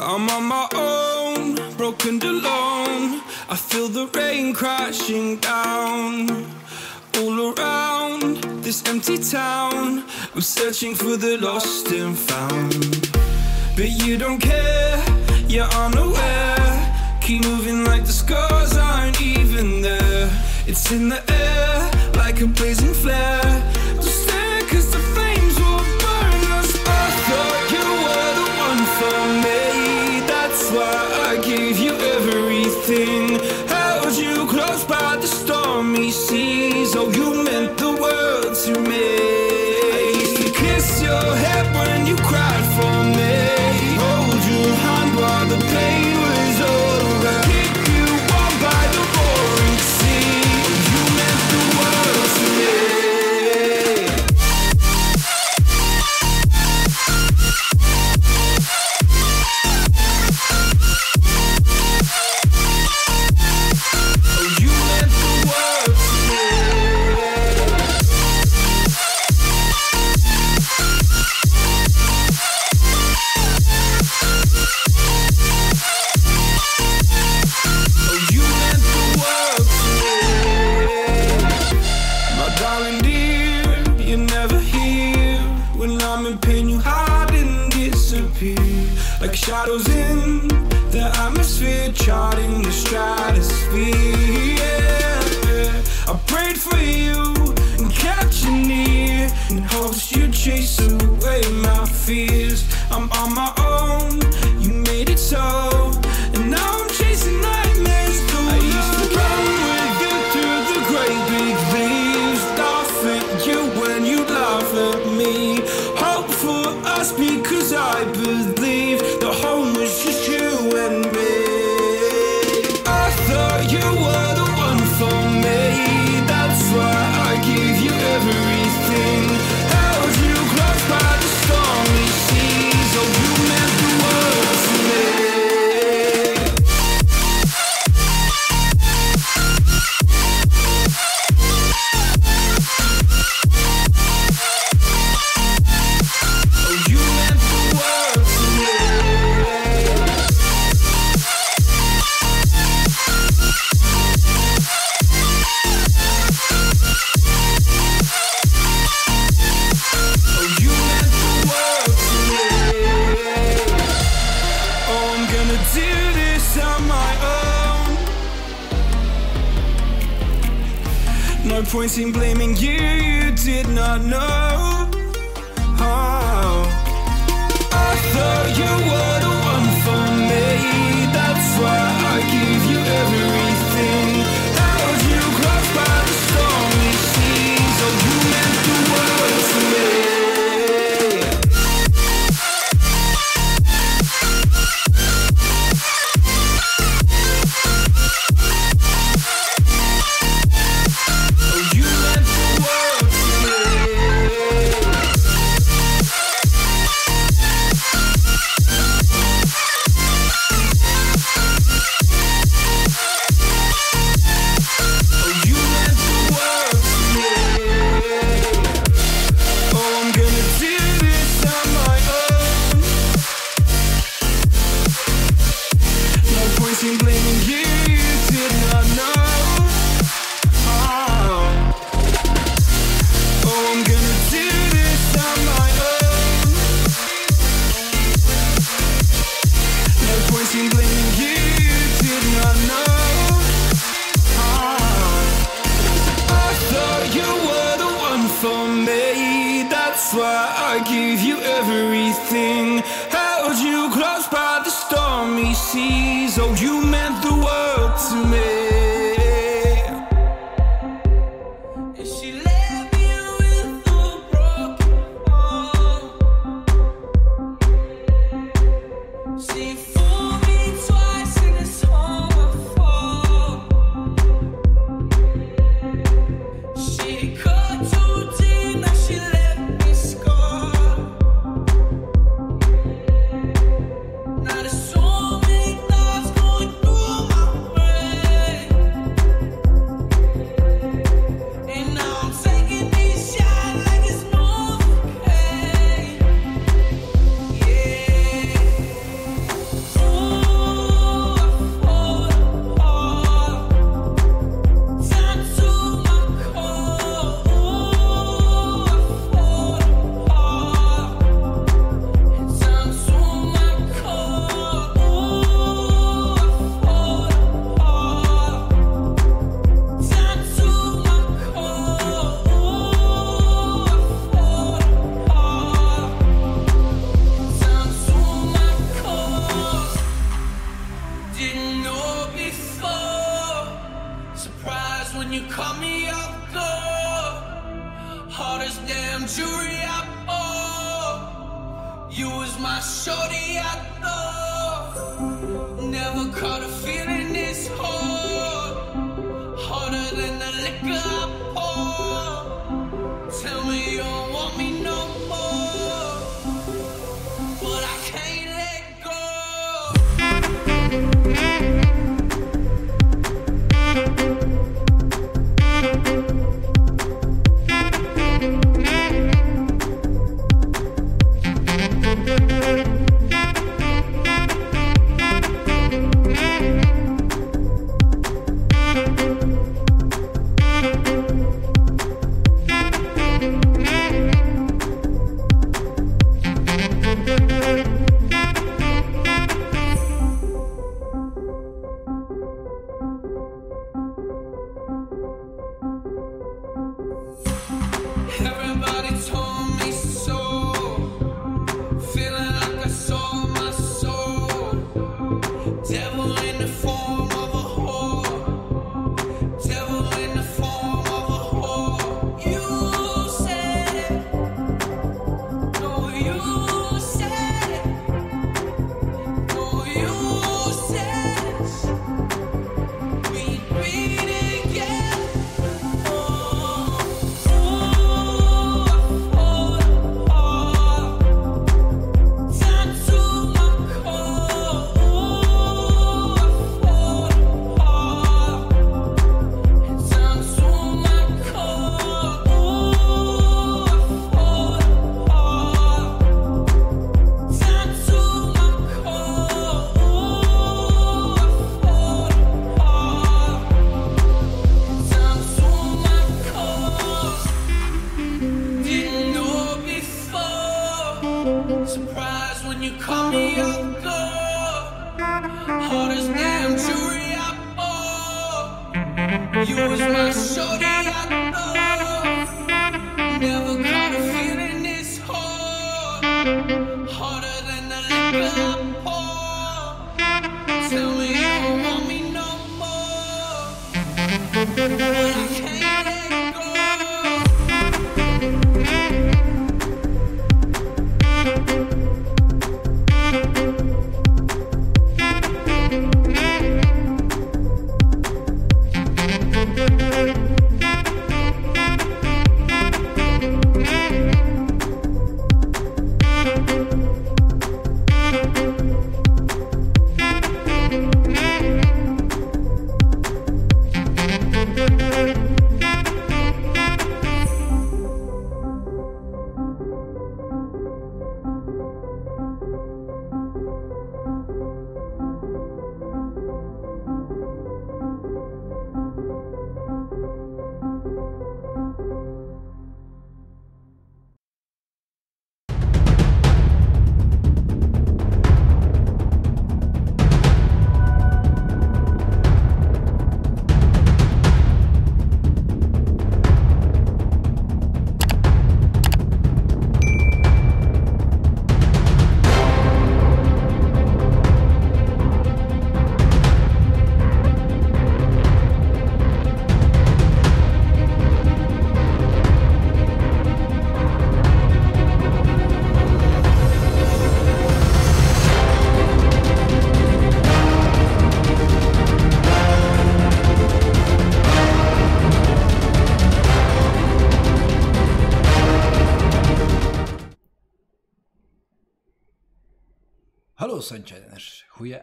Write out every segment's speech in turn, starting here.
I'm on my own, broken and alone. I feel the rain crashing down. All around this empty town, I'm searching for the lost and found. But you don't care, you're unaware. Keep moving like the scars aren't even there. It's in the air, like a blazing flare. God.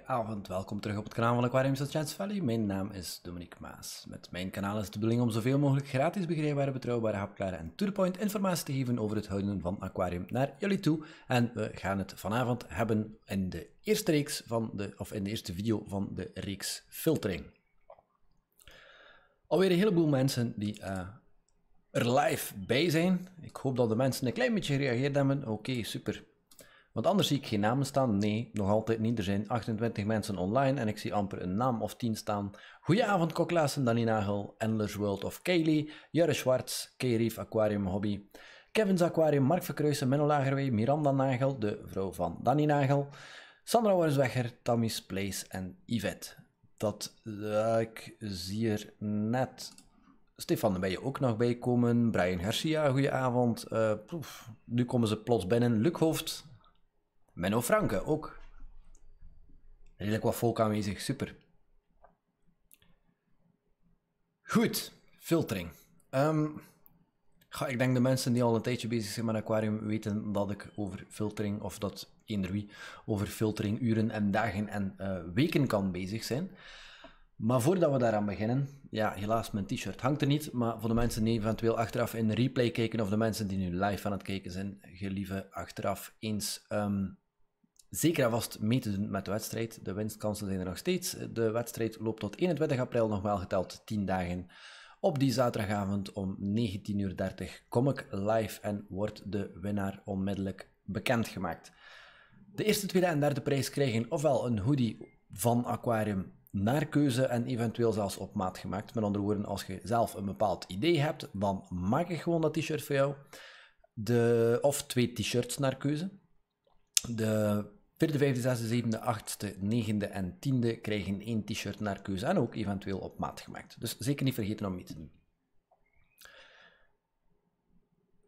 Avond, welkom terug op het kanaal van Aquariums of Valley. Mijn naam is Dominique Maas. Met mijn kanaal is de bedoeling om zoveel mogelijk gratis, begrijpbare, betrouwbare, hapklare en to informatie te geven over het houden van aquarium naar jullie toe. En we gaan het vanavond hebben in de eerste reeks van de, of in de eerste video van de reeks filtering. Alweer een heleboel mensen die eh, er live bij zijn. Ik hoop dat de mensen een klein beetje gereageerd hebben. Oké, super. Want anders zie ik geen namen staan. Nee, nog altijd niet. Er zijn 28 mensen online en ik zie amper een naam of 10 staan. Goedenavond, Koklaassen, Danny Nagel, Endless World of Kaylee, Jurre Schwartz, K-Reef Aquarium Hobby, Kevin's Aquarium, Mark Verkruisen, Menno Lagerwee, Miranda Nagel, de vrouw van Danny Nagel, Sandra Warswegger, Tammy's Place en Yvette. Dat, uh, ik zie er net Stefan, ben je ook nog bij komen. Brian Garcia, goedenavond. Uh, nu komen ze plots binnen. Luc Menno Franke ook. Redelijk wat volk aanwezig, super. Goed, filtering. Ehm, ik denk de mensen die al een tijdje bezig zijn met aquarium weten dat ik over filtering, of dat eender wie, over filtering uren en dagen en eh, weken kan bezig zijn. Maar voordat we daaraan beginnen, ja, helaas, mijn t-shirt hangt er niet. Maar voor de mensen die eventueel achteraf in de replay kijken, of de mensen die nu live aan het kijken zijn, gelieve achteraf eens ehm, Zeker en vast mee te doen met de wedstrijd. De winstkansen zijn er nog steeds. De wedstrijd loopt tot 21 april, nog wel geteld 10 dagen. Op die zaterdagavond om 19.30 uur kom ik live en wordt de winnaar onmiddellijk bekendgemaakt. De eerste, tweede en derde prijs krijgen ofwel een hoodie van Aquarium naar keuze en eventueel zelfs op maat gemaakt. Met andere woorden, als je zelf een bepaald idee hebt, dan maak ik gewoon dat t-shirt voor jou. De, of twee t-shirts naar keuze. De Vierde, vijfde, zesde, zevende, achtste, negende en tiende krijgen één t-shirt naar keuze en ook eventueel op maat gemaakt. Dus zeker niet vergeten om mee te doen.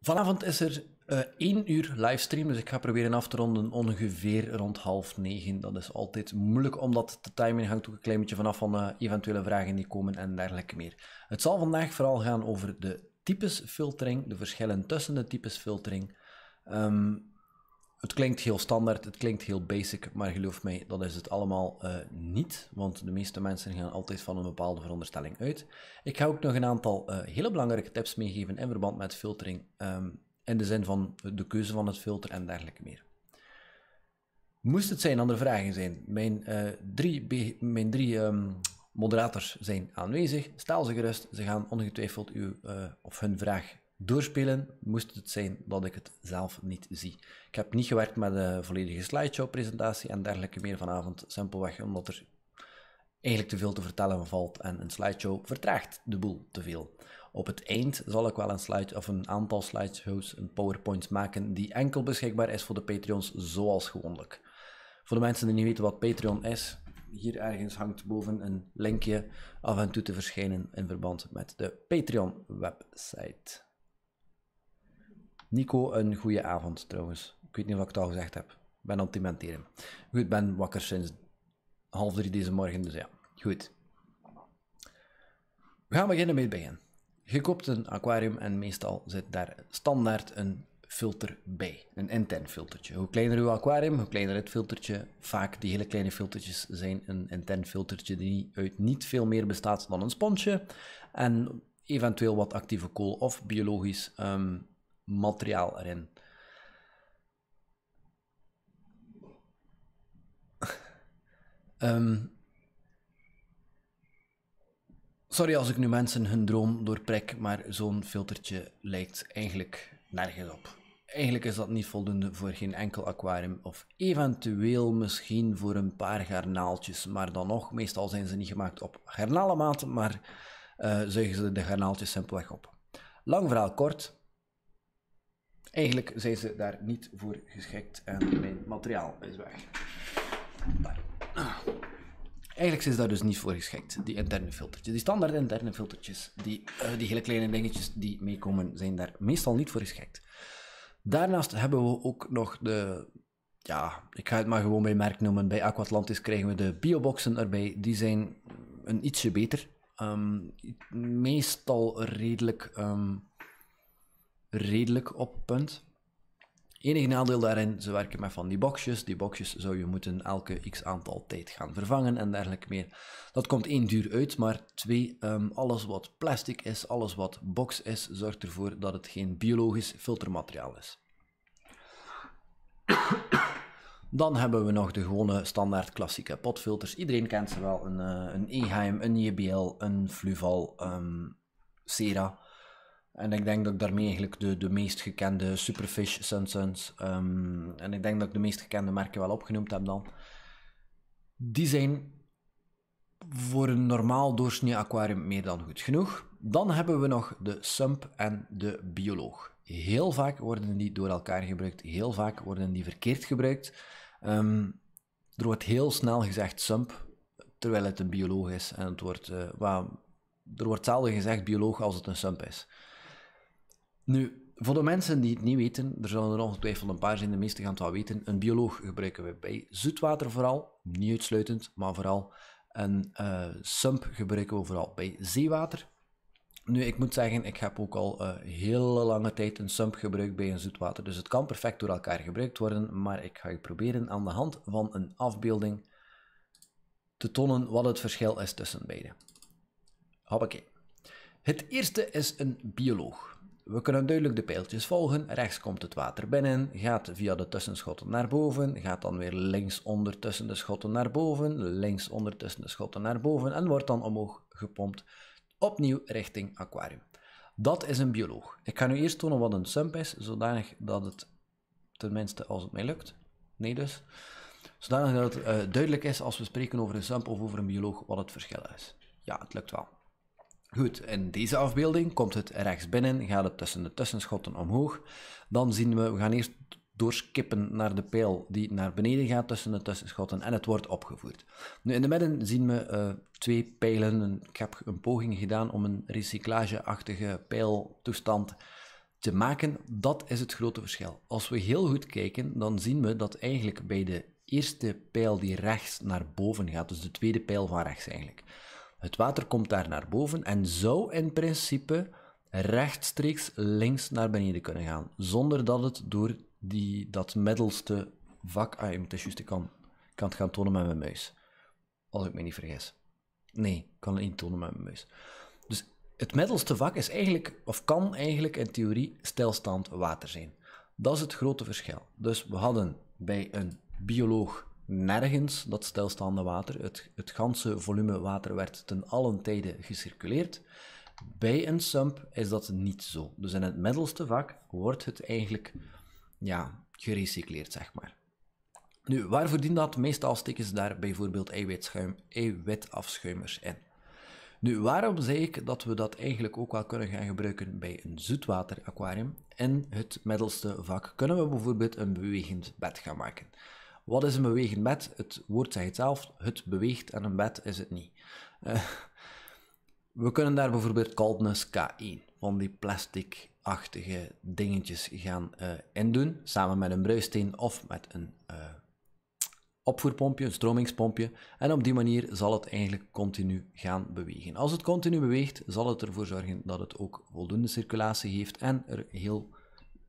Vanavond is er uh, één uur livestream, dus ik ga proberen af te ronden ongeveer rond half negen. Dat is altijd moeilijk omdat de timing Hangt ook een klein beetje vanaf van eh, eventuele vragen die komen en dergelijke meer. Het zal vandaag vooral gaan over de typesfiltering, de verschillen tussen de typesfiltering. Um, het klinkt heel standaard, het klinkt heel basic, maar geloof mij, dat is het allemaal eh, niet. Want de meeste mensen gaan altijd van een bepaalde veronderstelling uit. Ik ga ook nog een aantal eh, hele belangrijke tips meegeven in verband met filtering. Um, in de zin van de keuze van het filter en dergelijke meer. Moest het zijn, andere vragen zijn. Mijn eh, drie, mijn drie ehm, moderators zijn aanwezig. Stel ze gerust, ze gaan ongetwijfeld uw of hun vraag doorspelen, moest het zijn dat ik het zelf niet zie. Ik heb niet gewerkt met een volledige slideshow-presentatie en dergelijke meer vanavond, simpelweg omdat er eigenlijk te veel te vertellen valt en een slideshow vertraagt de boel te veel. Op het eind zal ik wel een, slide, of een aantal slideshows, een PowerPoint maken die enkel beschikbaar is voor de Patreons zoals gewoonlijk. Voor de mensen die niet weten wat Patreon is, hier ergens hangt boven een linkje af en toe te verschijnen in verband met de Patreon website. Nico, een goede avond trouwens. Ik weet niet wat ik al gezegd heb. ben aan het dementeren. Goed, ben wakker sinds half drie deze morgen, dus ja. Goed. We gaan beginnen met het begin. Je koopt een aquarium en meestal zit daar standaard een filter bij. Een intern filtertje. Hoe kleiner uw aquarium, hoe kleiner het filtertje. Vaak die hele kleine filtertjes zijn een intern filtertje die uit niet veel meer bestaat dan een sponsje. En eventueel wat actieve kool of biologisch ehm, materiaal erin. Ehm, sorry als ik nu mensen hun droom doorprik, maar zo'n filtertje lijkt eigenlijk nergens op. Eigenlijk is dat niet voldoende voor geen enkel aquarium of eventueel misschien voor een paar garnaaltjes, maar dan nog, meestal zijn ze niet gemaakt op garnalenmaat, maar uh, zuigen ze de garnaaltjes simpelweg op. Lang verhaal kort, Eigenlijk zijn ze daar niet voor geschikt en mijn materiaal is weg. Eigenlijk zijn ze daar dus niet voor geschikt, die interne filtertjes. Die standaard interne filtertjes, die, eh, die hele kleine dingetjes die meekomen, zijn daar meestal niet voor geschikt. Daarnaast hebben we ook nog de, ja, ik ga het maar gewoon bij merk noemen, bij Aquatlantis krijgen we de bioboxen erbij. Die zijn een ietsje beter. Ehm, meestal redelijk ehm, redelijk op punt. Enig nadeel daarin, ze werken met van die boxjes. Die boxjes zou je moeten elke x aantal tijd gaan vervangen en dergelijke meer. Dat komt één duur uit, maar twee, ehm, alles wat plastic is, alles wat box is, zorgt ervoor dat het geen biologisch filtermateriaal is. Dan hebben we nog de gewone standaard klassieke potfilters. Iedereen kent ze wel, een, eh, een Eheim, een JBL, e een Fluval, um, en ik denk dat ik daarmee eigenlijk de, de meest gekende Superfish, Sunsuns, um, ehm, en ik denk dat ik de meest gekende merken wel opgenoemd heb dan. Die zijn voor een normaal doorsnee aquarium meer dan goed genoeg. Dan hebben we nog de sump en de bioloog. Heel vaak worden die door elkaar gebruikt, heel vaak worden die verkeerd gebruikt. Ehm, er wordt heel snel gezegd sump, terwijl het een bioloog is. En het wordt, eh, er wordt zelden gezegd bioloog als het een sump is. Nu, voor de mensen die het niet weten, er zullen er ongetwijfeld een paar zijn, de meesten gaan het wel weten. Een bioloog gebruiken we bij zoetwater vooral, niet uitsluitend, maar vooral. Een uh, eh, sump gebruiken we vooral bij zeewater. Nu, ik moet zeggen, ik heb ook al eh, heel lange tijd een sump gebruikt bij een zoetwater. Dus het kan perfect door elkaar gebruikt worden. Maar ik ga je proberen aan de hand van een afbeelding te tonen wat het verschil is tussen beide. Hoppakee. Het eerste is een bioloog. We kunnen duidelijk de pijltjes volgen. Rechts komt het water binnen, gaat via de tussenschotten naar boven, gaat dan weer links onder tussen de schotten naar boven, links onder tussen de schotten naar boven en wordt dan omhoog gepompt, opnieuw richting aquarium. Dat is een bioloog. Ik ga nu eerst tonen wat een sump is, zodanig dat het, tenminste als het mij lukt, nee dus, zodanig dat het eh, duidelijk is als we spreken over een sump of over een bioloog wat het verschil is. Ja, het lukt wel. Goed, in deze afbeelding komt het rechts binnen, gaat het tussen de tussenschotten omhoog. Dan zien we, we gaan eerst doorskippen naar de pijl die naar beneden gaat tussen de tussenschotten en het wordt opgevoerd. Nu in de midden zien we eh, twee pijlen. Ik heb een poging gedaan om een recyclageachtige pijltoestand te maken. Dat is het grote verschil. Als we heel goed kijken, dan zien we dat eigenlijk bij de eerste pijl die rechts naar boven gaat, dus de tweede pijl van rechts eigenlijk, het water komt daar naar boven en zou in principe rechtstreeks links naar beneden kunnen gaan, zonder dat het door die, dat middelste vak... Ah, je moet kan, kan het gaan tonen met mijn muis. Als ik me niet vergis. Nee, ik kan het niet tonen met mijn muis. Dus het middelste vak is eigenlijk, of kan eigenlijk in theorie, stilstaand water zijn. Dat is het grote verschil. Dus we hadden bij een bioloog nergens dat stilstaande water. Het, het ganse volume water werd ten allen tijde gecirculeerd. Bij een sump is dat niet zo. Dus in het middelste vak wordt het eigenlijk ja, gerecycleerd, zeg maar. Nu, waarvoor dient dat? Meestal steken ze daar bijvoorbeeld eiwitschuim, eiwitafschuimers in. Nu, waarom zeg ik dat we dat eigenlijk ook wel kunnen gaan gebruiken bij een aquarium? In het middelste vak kunnen we bijvoorbeeld een bewegend bed gaan maken. Wat is een bewegend bed? Het woord zegt zelf, het beweegt en een bed is het niet. Eh, we kunnen daar bijvoorbeeld Coldness K1 van die plasticachtige dingetjes gaan uh, indoen, samen met een bruisteen of met een eh, opvoerpompje, een stromingspompje. En op die manier zal het eigenlijk continu gaan bewegen. Als het continu beweegt, zal het ervoor zorgen dat het ook voldoende circulatie heeft en er heel,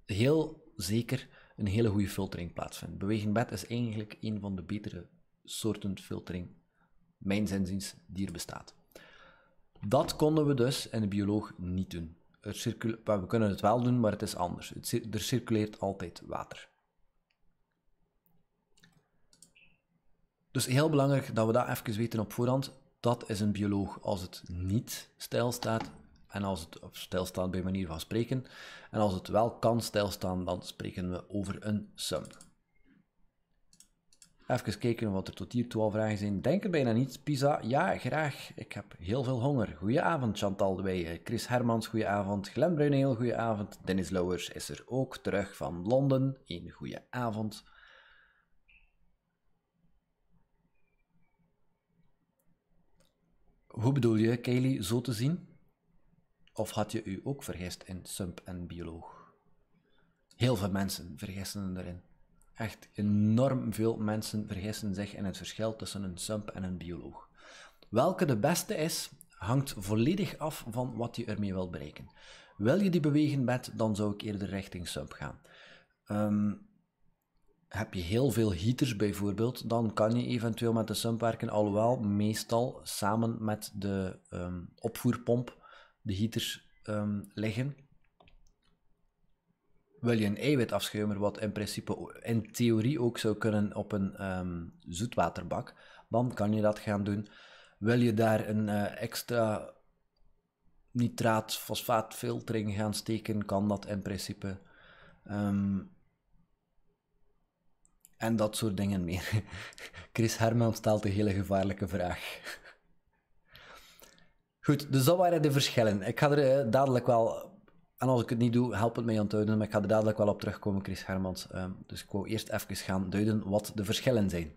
heel zeker een hele goede filtering plaatsvindt. Bewegend bed is eigenlijk een van de betere soorten filtering, mijn zinziens, die er bestaat. Dat konden we dus in de bioloog niet doen. we kunnen het wel doen, maar het is anders. er circuleert altijd water. Dus heel belangrijk dat we dat even weten op voorhand. Dat is een bioloog als het niet stijl staat. En als het op stilstaat bij manier van spreken. En als het wel kan stilstaan, dan spreken we over een sum. Even kijken wat er tot hier toe al vragen zijn. Denk er bijna niet. Pisa, ja, graag. Ik heb heel veel honger. Goedenavond, Chantal de Weijen. Chris Hermans, goedenavond. Glen Bruineel, goedenavond. Dennis Lauwers is er ook terug van Londen. Een goede avond. Hoe bedoel je, Kaylee, zo te zien? Of had je u ook vergist in sump en bioloog? Heel veel mensen vergissen erin. Echt enorm veel mensen vergissen zich in het verschil tussen een sump en een bioloog. Welke de beste is, hangt volledig af van wat je ermee wilt bereiken. Wil je die bewegen bed, dan zou ik eerder richting sump gaan. Ehm, heb je heel veel heaters bijvoorbeeld, dan kan je eventueel met de sump werken, alhoewel meestal samen met de ehm, opvoerpomp de gieters um, ehm, leggen, wil je een eiwitafschuimer, wat in principe in theorie ook zou kunnen op een ehm, zoetwaterbak, dan kan je dat gaan doen. Wil je daar een eh, extra nitraat gaan steken, kan dat in principe. Ehm, en dat soort dingen meer. Chris Herman stelt een hele gevaarlijke vraag. Goed, dus dat waren de verschillen. Ik ga er eh, dadelijk wel, en als ik het niet doe, help het mij aan het duiden, maar ik ga er dadelijk wel op terugkomen, Chris Hermans. Ehm, dus ik wil eerst even gaan duiden wat de verschillen zijn.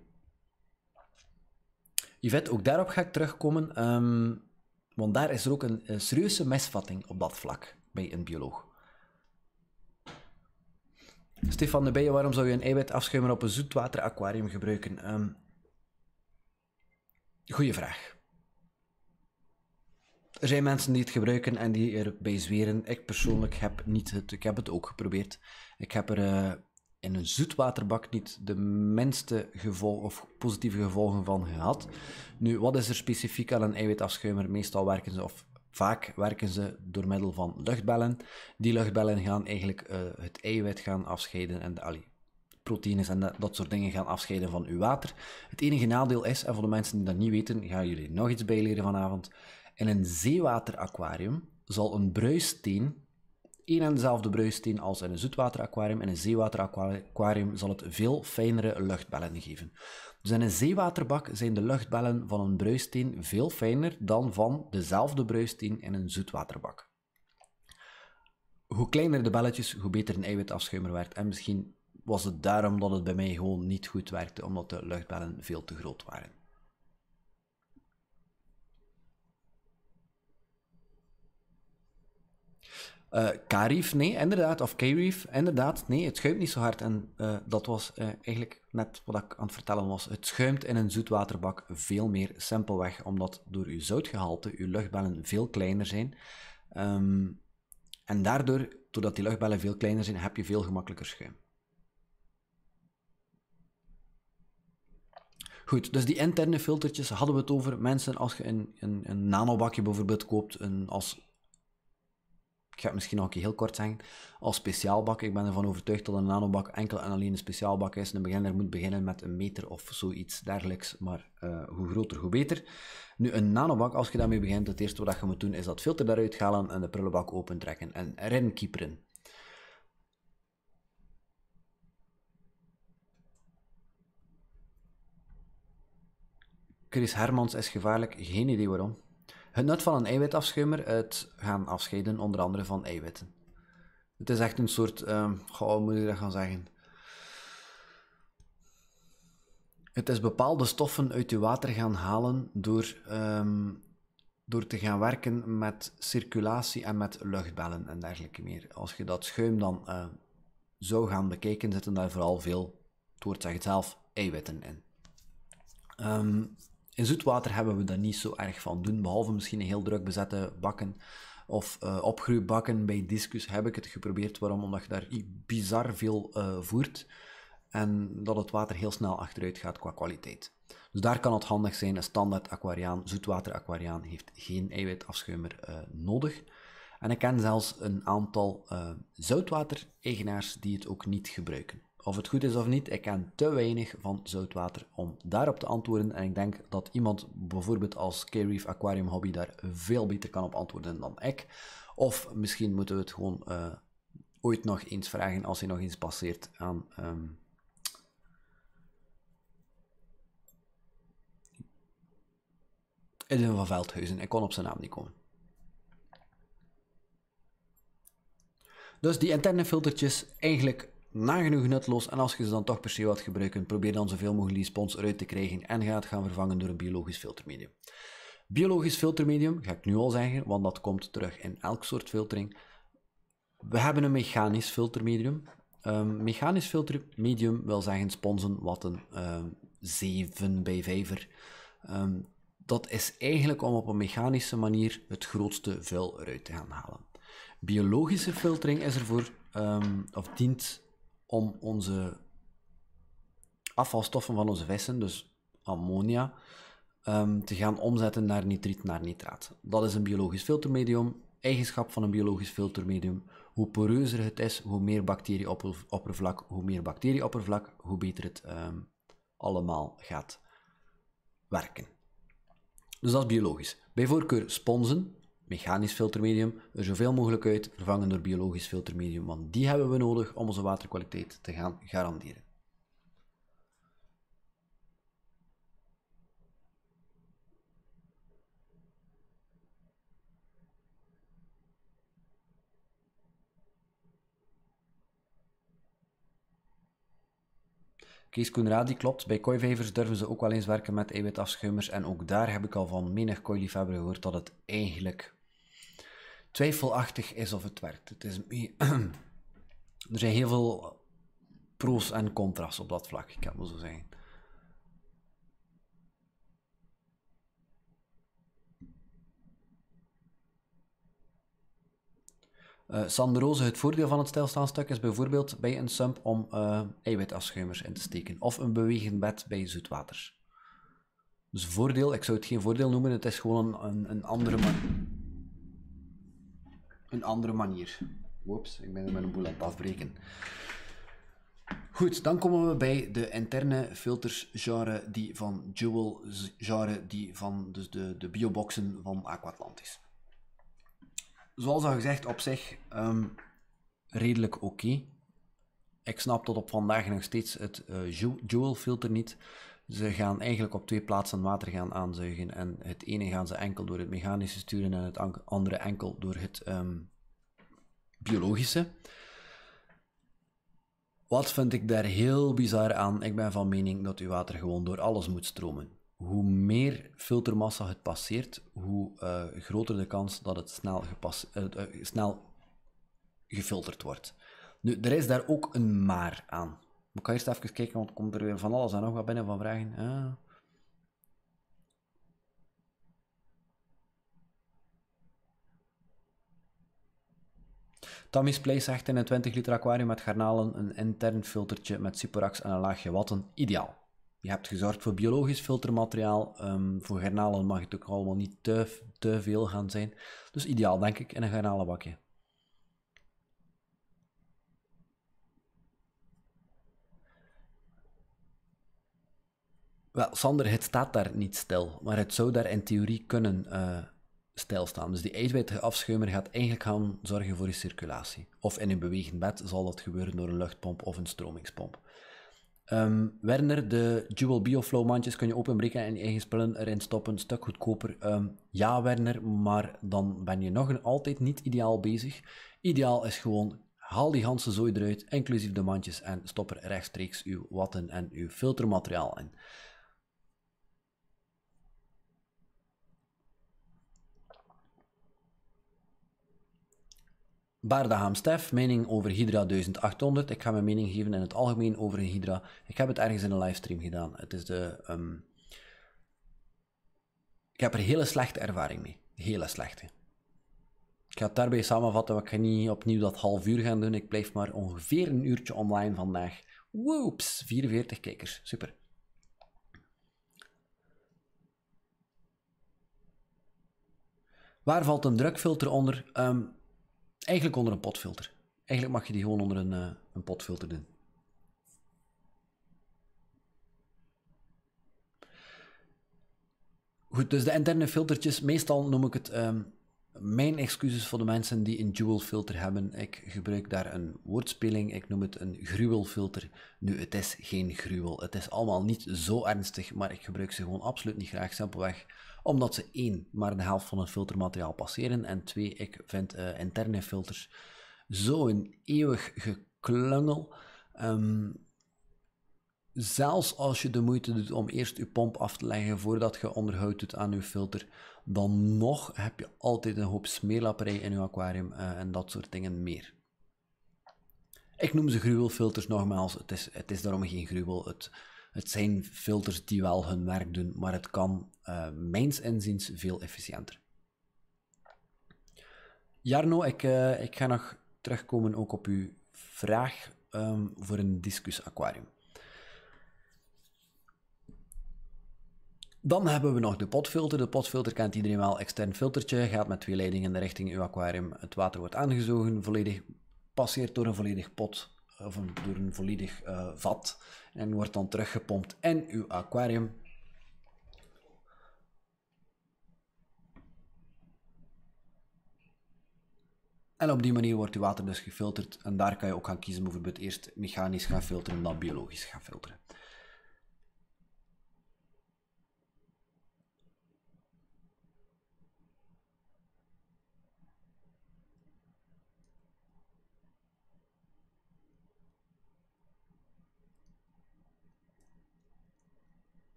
Yvette, ook daarop ga ik terugkomen, ehm, want daar is er ook een, serieuze misvatting op dat vlak bij een bioloog. Stefan de Beijen, waarom zou je een eiwit afschuimer op een zoetwateraquarium gebruiken? Um, goeie vraag. Er zijn mensen die het gebruiken en die erbij zweren. Ik persoonlijk heb niet het. Ik heb het ook geprobeerd. Ik heb er eh, in een zoetwaterbak niet de minste gevolg of positieve gevolgen van gehad. Nu, wat is er specifiek aan een eiwitafschuimer? Meestal werken ze of Vaak werken ze door middel van luchtbellen. Die luchtbellen gaan eigenlijk eh, het eiwit gaan afscheiden en de proteïnes en dat soort dingen gaan afscheiden van uw water. Het enige nadeel is, en voor de mensen die dat niet weten, gaan jullie nog iets bijleren vanavond. In een zeewateraquarium zal een bruissteen, een en dezelfde bruissteen als in een zoetwateraquarium, in een zeewateraquarium zal het veel fijnere luchtbellen geven. Dus in een zeewaterbak zijn de luchtbellen van een bruissteen veel fijner dan van dezelfde bruissteen in een zoetwaterbak. Hoe kleiner de belletjes, hoe beter een eiwitafschuimer werd. En misschien was het daarom dat het bij mij gewoon niet goed werkte, omdat de luchtbellen veel te groot waren. Uh, eh, Karif, nee, inderdaad. Of Karif, inderdaad. Nee, het schuimt niet zo hard. En eh, dat was eh, eigenlijk net wat ik aan het vertellen was. Het schuimt in een zoetwaterbak veel meer simpelweg, omdat door uw zoutgehalte uw luchtbellen veel kleiner zijn. Ehm, en daardoor, doordat die luchtbellen veel kleiner zijn, heb je veel gemakkelijker schuim. Goed, dus die interne filtertjes hadden we het over. Mensen, als je een, een, een nanobakje bijvoorbeeld koopt, een, als ik ga het misschien nog een keer heel kort zeggen, als speciaalbak. Ik ben ervan overtuigd dat een nanobak enkel en alleen een speciaalbak is. Een beginner moet beginnen met een meter of zoiets dergelijks, maar eh, hoe groter, hoe beter. Nu, een nanobak, als je daarmee begint, het eerste wat je moet doen is dat filter daaruit halen en de prullenbak opentrekken en erin kieperen. Chris Hermans is gevaarlijk, geen idee waarom. Het nut van een eiwitafschuimer het gaan afscheiden, onder andere van eiwitten. Het is echt een soort, ehm, hoe moet ik dat gaan zeggen? Het is bepaalde stoffen uit je water gaan halen door, ehm, door te gaan werken met circulatie en met luchtbellen en dergelijke meer. Als je dat schuim dan uh, zou gaan bekijken, zitten daar vooral veel, het woord zegt zelf, eiwitten in. Um, in zoetwater hebben we daar niet zo erg van doen, behalve misschien een heel druk bezette bakken of uh, eh, opgroeibakken. Bij discus heb ik het geprobeerd. Waarom? Omdat je daar bizar veel eh, voert en dat het water heel snel achteruit gaat qua kwaliteit. Dus daar kan het handig zijn. Een standaard aquariaan, zoetwater aquariaan, heeft geen eiwitafschuimer uh, nodig. En ik ken zelfs een aantal zoutwater-eigenaars die het ook niet gebruiken. Of het goed is of niet, ik ken te weinig van zoutwater om daarop te antwoorden. En ik denk dat iemand bijvoorbeeld als K Reef Aquarium Hobby daar veel beter kan op antwoorden dan ik. Of misschien moeten we het gewoon eh, ooit nog eens vragen als hij nog eens passeert aan. Um... Edwin van Veldhuizen. Ik kon op zijn naam niet komen. Dus die interne filtertjes, eigenlijk nagenoeg nutteloos. En als je ze dan toch per se wat gebruiken, probeer dan zoveel mogelijk die spons eruit te krijgen en ga het gaan vervangen door een biologisch filtermedium. Biologisch filtermedium, ga ik nu al zeggen, want dat komt terug in elk soort filtering. We hebben een mechanisch filtermedium. Ehm, mechanisch filtermedium wil zeggen sponsen wat een um, ehm, 7 bij 5 um, ehm, dat is eigenlijk om op een mechanische manier het grootste vuil eruit te gaan halen. Biologische filtering is ervoor, um, of dient om onze afvalstoffen van onze vissen, dus ammonia, ehm, te gaan omzetten naar nitriet, naar nitraat. Dat is een biologisch filtermedium. Eigenschap van een biologisch filtermedium. Hoe poreuzer het is, hoe meer bacterieoppervlak, hoe meer bacterieoppervlak, hoe beter het ehm, allemaal gaat werken. Dus dat is biologisch. Bij voorkeur sponsen, mechanisch filtermedium er zoveel mogelijk uit vervangen door biologisch filtermedium, want die hebben we nodig om onze waterkwaliteit te gaan garanderen. Kees die klopt, bij kooivijvers durven ze ook wel eens werken met eiwitafschuimers en ook daar heb ik al van menig kooiliefhebber gehoord dat het eigenlijk twijfelachtig is of het werkt. Het is er zijn heel veel pro's en contra's op dat vlak, ik kan wel zo zeggen. Uh, het voordeel van het stijlstaanstuk is bijvoorbeeld bij een sump om uh, eiwitafschuimers in te steken. Of een bewegend bed bij zoetwater. Dus voordeel, ik zou het geen voordeel noemen, het is gewoon een, een andere manier. Een andere manier. Oeps, ik ben er met een boel aan het afbreken. Goed, dan komen we bij de interne filters genre die van Jewel, genre die van dus de, de bioboxen van Aquatlantis zoals al gezegd, op zich ehm, redelijk oké. Ik snap tot op vandaag nog steeds het uh, Jewel filter niet. Ze gaan eigenlijk op twee plaatsen water gaan aanzuigen. En het ene gaan ze enkel door het mechanische sturen en het andere enkel door het ehm, biologische. Wat vind ik daar heel bizar aan? Ik ben van mening dat uw water gewoon door alles moet stromen hoe meer filtermassa het passeert, hoe eh, groter de kans dat het snel, eh, eh, snel gefilterd wordt. Nu, er is daar ook een maar aan. Ik ga eerst even kijken, want komt er weer van alles en nog wat binnen van vragen. Ah. Tammy's Play zegt in een 20 liter aquarium met garnalen een intern filtertje met superax en een laagje watten. Ideaal. Je hebt gezorgd voor biologisch filtermateriaal. Ehm, voor garnalen mag het ook allemaal niet te, te veel gaan zijn. Dus ideaal, denk ik, in een garnalenbakje. Wel, Sander, het staat daar niet stil, maar het zou daar in theorie kunnen eh, stilstaan. Dus die ijswijdige afschuimer gaat eigenlijk gaan zorgen voor je circulatie. Of in een bewegend bed zal dat gebeuren door een luchtpomp of een stromingspomp. Ehm, Werner, de Jewel Bioflow mandjes kun je openbreken en eigen spullen erin stoppen. Stuk goedkoper. Ehm, ja, Werner, maar dan ben je nog een, altijd niet ideaal bezig. Ideaal is gewoon haal die ganse zooi eruit, inclusief de mandjes, en stop er rechtstreeks uw watten en uw filtermateriaal in. Baarda Stef, mening over Hydra 1800. Ik ga mijn mening geven in het algemeen over Hydra. Ik heb het ergens in een livestream gedaan. Het is de... Ehm, ik heb er hele slechte ervaring mee. Hele slechte. Ik ga het daarbij samenvatten, want ik ga niet opnieuw dat half uur gaan doen. Ik blijf maar ongeveer een uurtje online vandaag. Woeps, 44 kijkers. Super. Waar valt een drukfilter onder? Um, Eigenlijk onder een potfilter. Eigenlijk mag je die gewoon onder een, eh, een potfilter doen. Goed, dus de interne filtertjes, meestal noem ik het ehm, mijn excuses voor de mensen die een jewel filter hebben. Ik gebruik daar een woordspeling, ik noem het een gruwelfilter. Nu, het is geen gruwel, het is allemaal niet zo ernstig, maar ik gebruik ze gewoon absoluut niet graag, simpelweg omdat ze één, maar de helft van het filtermateriaal passeren. En twee, ik vind uh, interne filters zo'n eeuwig geklungel. Ehm, zelfs als je de moeite doet om eerst je pomp af te leggen voordat je onderhoud doet aan je filter, dan nog heb je altijd een hoop smeerlapperij in je aquarium eh, en dat soort dingen meer. Ik noem ze gruwelfilters nogmaals, het is, het is daarom geen gruwel. Het, het zijn filters die wel hun werk doen, maar het kan, uh, mijns inziens, veel efficiënter. Jarno, ik, eh, ik ga nog terugkomen ook op uw vraag ehm, voor een discus aquarium. Dan hebben we nog de potfilter. De potfilter kent iedereen wel. Extern filtertje gaat met twee leidingen in de richting uw aquarium. Het water wordt aangezogen, volledig passeert door een volledig pot of een, door een volledig eh, vat en wordt dan teruggepompt in uw aquarium. En op die manier wordt uw water dus gefilterd en daar kan je ook gaan kiezen of het eerst mechanisch gaan filteren dan biologisch gaan filteren.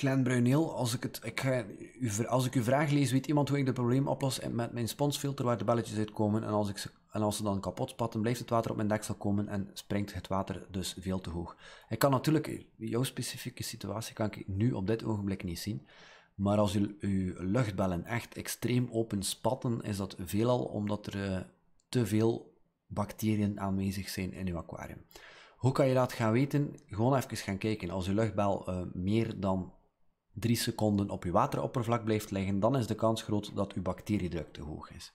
Glenn Bruineel, als ik, het, ik ga, als ik uw vraag lees, weet iemand hoe ik de probleem oplos met mijn sponsfilter waar de belletjes uitkomen. En als, ik ze, en als ze dan kapot spatten, blijft het water op mijn deksel komen en springt het water dus veel te hoog. Ik kan natuurlijk, jouw specifieke situatie kan ik nu op dit ogenblik niet zien. Maar als uw, uw luchtbellen echt extreem open spatten, is dat veelal omdat er eh, te veel bacteriën aanwezig zijn in uw aquarium. Hoe kan je dat gaan weten? Gewoon even gaan kijken. Als je luchtbel eh, meer dan 3 seconden op uw wateroppervlak blijft liggen, dan is de kans groot dat uw te hoog is.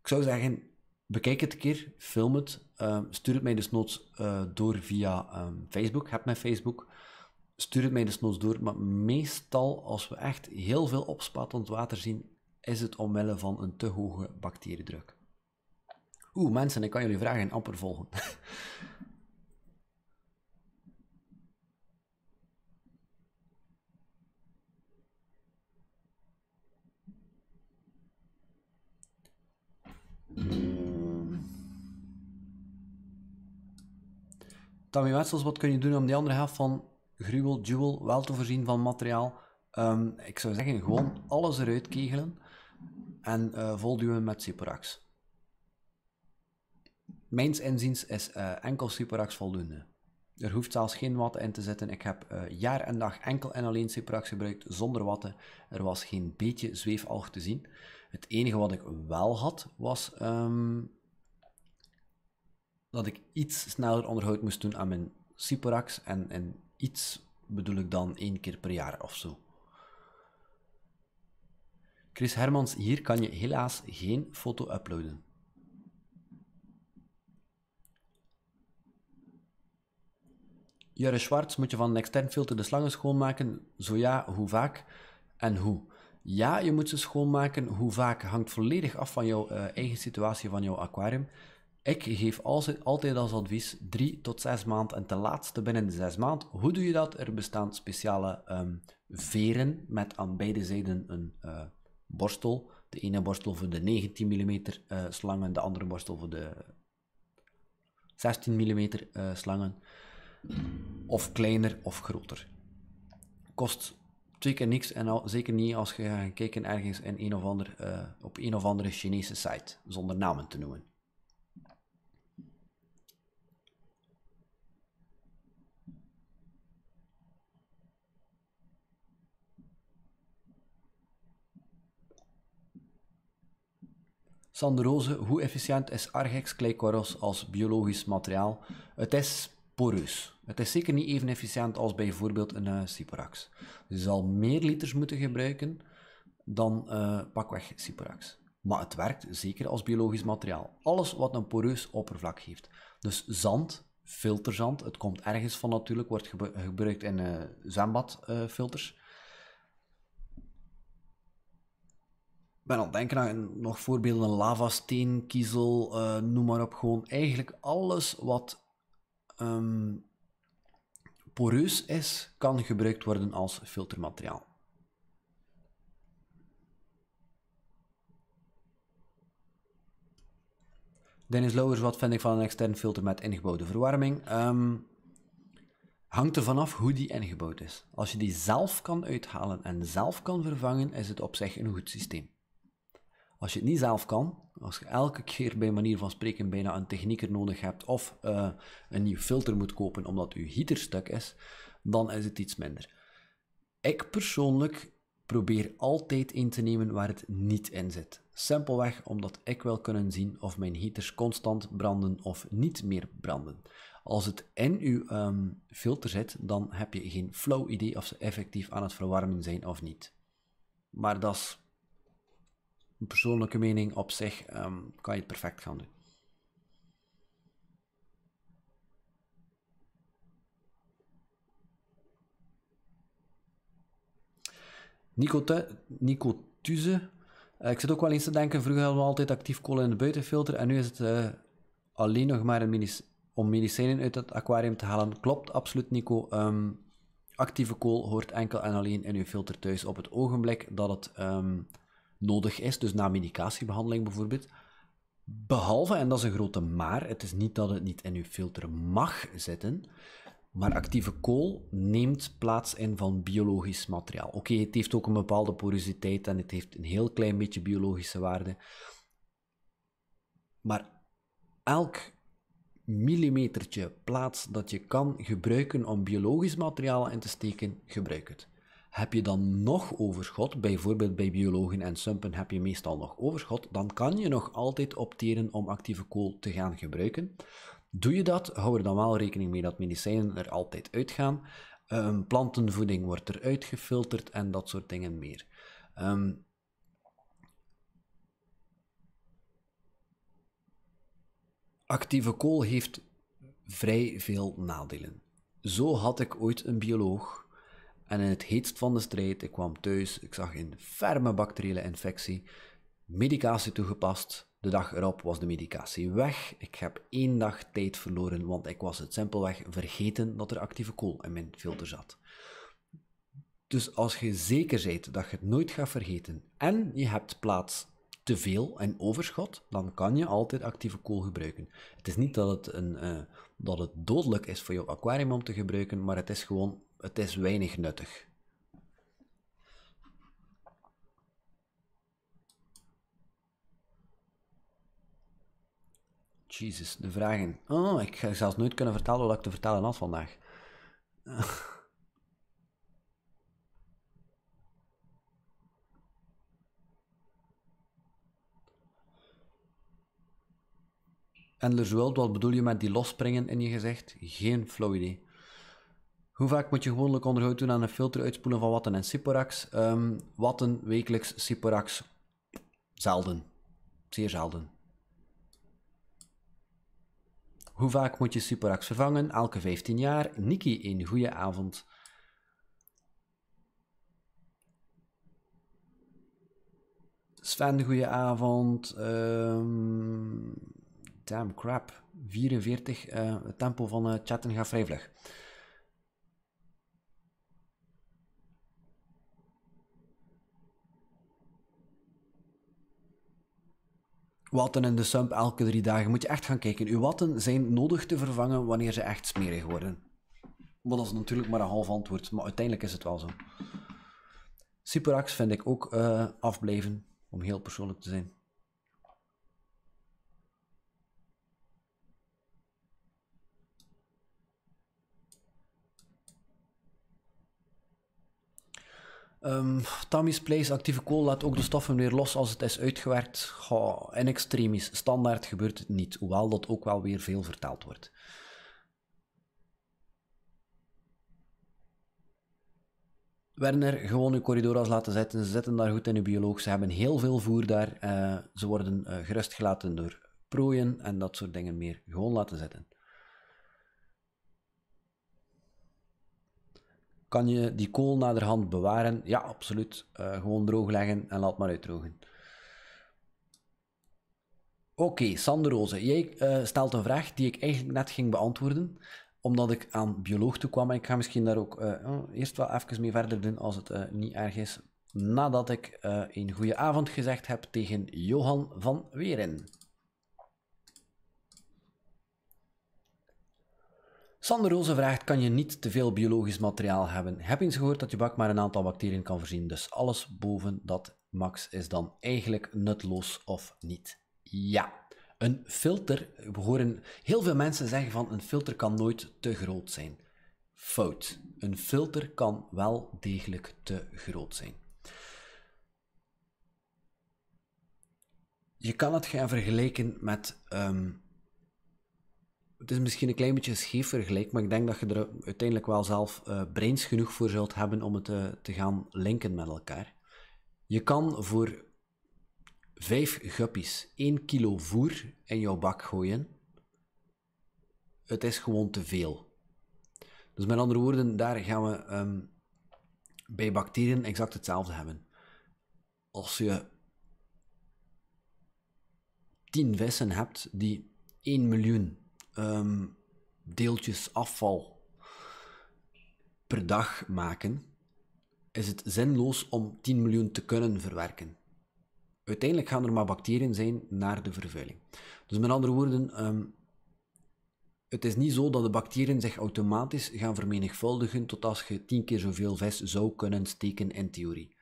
Ik zou zeggen, bekijk het een keer, film het, ehm, stuur het mij desnoods uh, door via ehm, Facebook. heb mijn Facebook. Stuur het mij desnoods door, maar meestal als we echt heel veel opspatend water zien, is het omwille van een te hoge bacteriedruk. Oeh, mensen, ik kan jullie vragen amper volgen. Ehm. Tammy Wetzels, wat kun je doen om die andere helft van Gruwel, Jewel wel te voorzien van materiaal? Ehm, ik zou zeggen, gewoon alles eruit kegelen en uh, volduwen met Ciporax. Mijns inziens is eh, enkel Ciporax voldoende. Er hoeft zelfs geen watten in te zetten. Ik heb eh, jaar en dag enkel en alleen Ciporax gebruikt zonder watten. Er was geen beetje zweefalg te zien. Het enige wat ik wel had, was ehm, dat ik iets sneller onderhoud moest doen aan mijn Cyporax. En, en iets bedoel ik dan één keer per jaar of zo. Chris Hermans, hier kan je helaas geen foto uploaden. Jurre Schwartz, moet je van een extern filter de slangen schoonmaken? Zo ja, hoe vaak en hoe? ja, je moet ze schoonmaken. Hoe vaak hangt volledig af van jouw eh, eigen situatie, van jouw aquarium. Ik geef als, altijd als advies 3 tot 6 maanden en ten laatste binnen de 6 maanden. Hoe doe je dat? Er bestaan speciale ehm, veren met aan beide zijden een eh, borstel. De ene borstel voor de 19 mm eh, slangen, de andere borstel voor de 16 mm slangen. Of kleiner of groter. Kost Zeker niks en al, zeker niet als je gaat kijken ergens in een of ander, eh, op een of andere Chinese site, zonder namen te noemen. Sander hoe efficiënt is argex kleikorrels als biologisch materiaal? Het is poreus. Het is zeker niet even efficiënt als bijvoorbeeld een uh, je zal meer liters moeten gebruiken dan uh, pakweg Ciprox. Maar het werkt zeker als biologisch materiaal. Alles wat een poreus oppervlak heeft. Dus zand, filterzand, het komt ergens van natuurlijk, wordt gebruikt in uh, eh, zwembadfilters. Uh, Ik ben al denken aan nog voorbeelden, lavasteen, kiezel, noem maar op. Gewoon eigenlijk alles wat ehm, poreus is, kan gebruikt worden als filtermateriaal. Dennis Lowers, wat vind ik van een extern filter met ingebouwde verwarming? Um, hangt er vanaf hoe die ingebouwd is. Als je die zelf kan uithalen en zelf kan vervangen, is het op zich een goed systeem. Als je het niet zelf kan, als je elke keer bij manier van spreken bijna een technieker nodig hebt of eh, een nieuw filter moet kopen omdat je heater stuk is, dan is het iets minder. Ik persoonlijk probeer altijd in te nemen waar het niet in zit. Simpelweg omdat ik wil kunnen zien of mijn heaters constant branden of niet meer branden. Als het in uw ehm, filter zit, dan heb je geen flauw idee of ze effectief aan het verwarmen zijn of niet. Maar dat is een persoonlijke mening op zich, ehm, kan je het perfect gaan doen. Nico, Nico Tuze. Eh, ik zit ook wel eens te denken, vroeger hadden we altijd actief kool in de buitenfilter en nu is het eh, alleen nog maar een om medicijnen uit het aquarium te halen. Klopt, absoluut Nico. Ehm, actieve kool hoort enkel en alleen in uw filter thuis op het ogenblik dat het ehm, nodig is, dus na medicatiebehandeling bijvoorbeeld. Behalve, en dat is een grote maar, het is niet dat het niet in uw filter mag zitten, maar actieve kool neemt plaats in van biologisch materiaal. Oké, het heeft ook een bepaalde porositeit en het heeft een heel klein beetje biologische waarde. Maar elk millimetertje plaats dat je kan gebruiken om biologisch materiaal in te steken, gebruik het. Heb je dan nog overschot, bijvoorbeeld bij biologen en sumpen heb je meestal nog overschot, dan kan je nog altijd opteren om actieve kool te gaan gebruiken. Doe je dat, hou er dan wel rekening mee dat medicijnen er altijd uitgaan. Ehm, plantenvoeding wordt eruit gefilterd en dat soort dingen meer. Ehm, actieve kool heeft vrij veel nadelen. Zo had ik ooit een bioloog en in het heetst van de strijd, ik kwam thuis, ik zag een ferme bacteriële infectie, medicatie toegepast. De dag erop was de medicatie weg. Ik heb één dag tijd verloren, want ik was het simpelweg vergeten dat er actieve kool in mijn filter zat. Dus als je zeker bent dat je het nooit gaat vergeten en je hebt plaats te veel en overschot, dan kan je altijd actieve kool gebruiken. Het is niet dat het, een, eh, dat het dodelijk is voor jouw aquarium om te gebruiken, maar het is gewoon het is weinig nuttig. Jezus, de vragen. Oh, ik ga zelfs nooit kunnen vertellen wat ik te vertellen had vandaag. dus wel. wat bedoel je met die losspringen in je gezicht? Geen flow idee. Hoe vaak moet je gewoonlijk onderhoud doen aan een filter uitspoelen van watten en Siporax? Ehm, watten wekelijks, Siporax, zelden. Zeer zelden. Hoe vaak moet je Siporax vervangen? Elke 15 jaar. Niki, een goede avond. Sven, goede avond. Ehm, damn crap. 44. Eh, het tempo van uh, chatten gaat vrij vlug. watten in de sump elke drie dagen. Moet je echt gaan kijken. Uw watten zijn nodig te vervangen wanneer ze echt smerig worden. dat is natuurlijk maar een half antwoord. Maar uiteindelijk is het wel zo. Superax vind ik ook uh, afblijven, om heel persoonlijk te zijn. Um, Tammy's Place, actieve kool, laat ook de stoffen weer los als het is uitgewerkt. Goh, in extremis, standaard gebeurt het niet, hoewel dat ook wel weer veel verteld wordt. Werner, gewoon uw corridoras laten zetten. Ze zitten daar goed in uw bioloog. Ze hebben heel veel voer daar. Eh, ze worden uh, gerustgelaten door prooien en dat soort dingen meer. Gewoon laten zitten. Kan je die kool naderhand bewaren? Ja, absoluut. Eh, gewoon droog leggen en laat maar uitdrogen. Oké, okay, Sander Roze, jij eh, stelt een vraag die ik eigenlijk net ging beantwoorden, omdat ik aan bioloog toe kwam. En ik ga misschien daar ook eh, oh, eerst wel even mee verder doen als het niet erg is, nadat ik een goede avond gezegd heb tegen Johan van Weren. Sander Roze vraagt, kan je niet te veel biologisch materiaal hebben? Heb eens gehoord dat je bak maar een aantal bacteriën kan voorzien, dus alles boven dat max is dan eigenlijk nutloos of niet? Ja. Een filter, we horen heel veel mensen zeggen van een filter kan nooit te groot zijn. Fout. Een filter kan wel degelijk te groot zijn. Je kan het gaan vergelijken met ehm, het is misschien een klein beetje scheef vergelijk, maar ik denk dat je er uiteindelijk wel zelf eh, brains genoeg voor zult hebben om het te gaan linken met elkaar. Je kan voor vijf guppies 1 kilo voer in jouw bak gooien. Het is gewoon te veel. Dus met andere woorden, daar gaan we ehm, bij bacteriën exact hetzelfde hebben. Als je tien vissen hebt die 1 miljoen Ehm, deeltjes afval per dag maken, is het zinloos om 10 miljoen te kunnen verwerken. Uiteindelijk gaan er maar bacteriën zijn naar de vervuiling. Dus met andere woorden, ehm, het is niet zo dat de bacteriën zich automatisch gaan vermenigvuldigen tot als je 10 keer zoveel vis zou kunnen steken in theorie.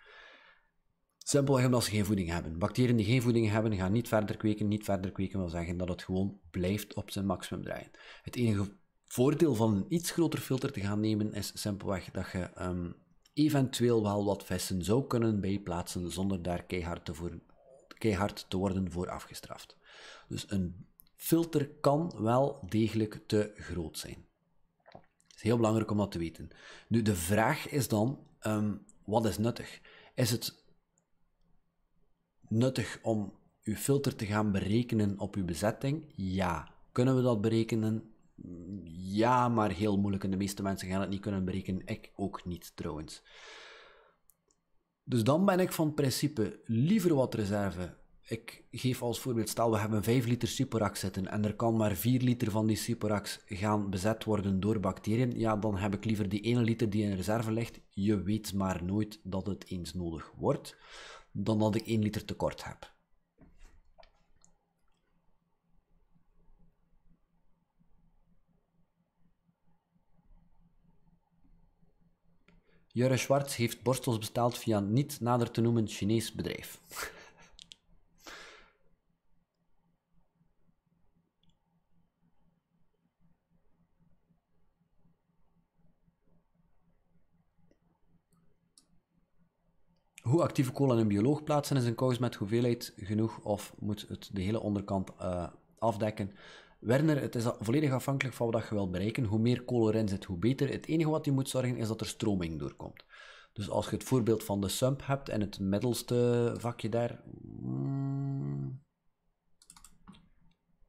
Simpelweg omdat ze geen voeding hebben. Bacteriën die geen voeding hebben, gaan niet verder kweken. Niet verder kweken wil zeggen dat het gewoon blijft op zijn maximum draaien. Het enige voordeel van een iets groter filter te gaan nemen is simpelweg dat je ehm, eventueel wel wat vissen zou kunnen bijplaatsen zonder daar keihard te, voor, keihard te worden voor afgestraft. Dus een filter kan wel degelijk te groot zijn. Het is heel belangrijk om dat te weten. Nu, de vraag is dan, ehm, wat is nuttig? Is het nuttig om uw filter te gaan berekenen op uw bezetting? Ja. Kunnen we dat berekenen? Ja, maar heel moeilijk. En de meeste mensen gaan het niet kunnen berekenen. Ik ook niet trouwens. Dus dan ben ik van principe liever wat reserve. Ik geef als voorbeeld, stel we hebben 5 liter superax zitten en er kan maar 4 liter van die superax gaan bezet worden door bacteriën. Ja, dan heb ik liever die 1 liter die in reserve ligt. Je weet maar nooit dat het eens nodig wordt dan dat ik 1 liter tekort heb. Jurre Schwartz heeft borstels besteld via een niet nader te noemen Chinees bedrijf. Hoe actieve kolen in een bioloog plaatsen is een kous met hoeveelheid genoeg of moet het de hele onderkant eh, afdekken? Werner, het is volledig afhankelijk van wat je wilt bereiken. Hoe meer kolen erin zit, hoe beter. Het enige wat je moet zorgen is dat er stroming doorkomt. Dus als je het voorbeeld van de sump hebt en het middelste vakje daar... Mm,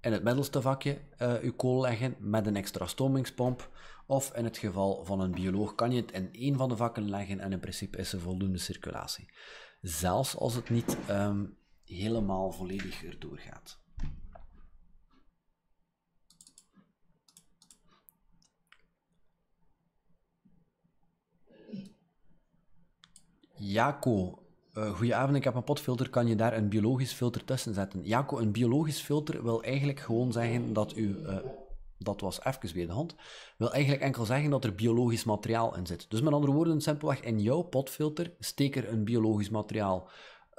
in het middelste vakje uh, eh, uw kool leggen met een extra stromingspomp. Of in het geval van een bioloog kan je het in één van de vakken leggen en in principe is er voldoende circulatie. Zelfs als het niet ehm, helemaal volledig erdoor gaat. Jaco uh, goedenavond, ik heb een potfilter, kan je daar een biologisch filter tussen zetten? Jaco, een biologisch filter wil eigenlijk gewoon zeggen dat u... Eh, dat was even bij de hand, wil eigenlijk enkel zeggen dat er biologisch materiaal in zit. Dus met andere woorden, simpelweg in jouw potfilter steek er een biologisch materiaal.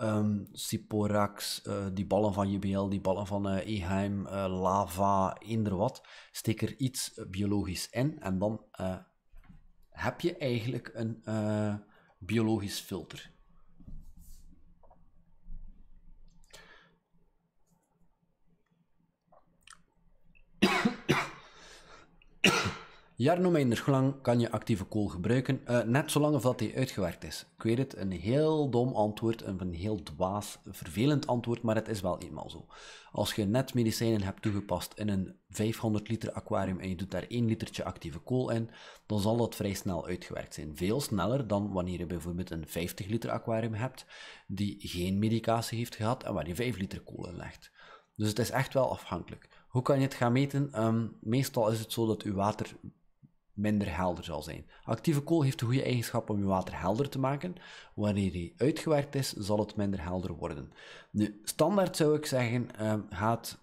Um, ehm, Siporax, eh, die ballen van JBL, die ballen van Eheim, lava, eender wat. Steek er iets biologisch in en dan heb je eigenlijk een biologisch filter. Jarno lang kan je actieve kool gebruiken, eh, net zolang of dat die uitgewerkt is. Ik weet het, een heel dom antwoord, een heel dwaas, vervelend antwoord, maar het is wel eenmaal zo. Als je net medicijnen hebt toegepast in een 500 liter aquarium en je doet daar 1 litertje actieve kool in, dan zal dat vrij snel uitgewerkt zijn. Veel sneller dan wanneer je bijvoorbeeld een 50 liter aquarium hebt, die geen medicatie heeft gehad en waar je 5 liter kool in legt. Dus het is echt wel afhankelijk. Hoe kan je het gaan meten? Ehm, meestal is het zo dat uw water minder helder zal zijn. Actieve kool heeft de goede eigenschap om je water helder te maken. Wanneer die uitgewerkt is, zal het minder helder worden. Nu, standaard zou ik zeggen, um, gaat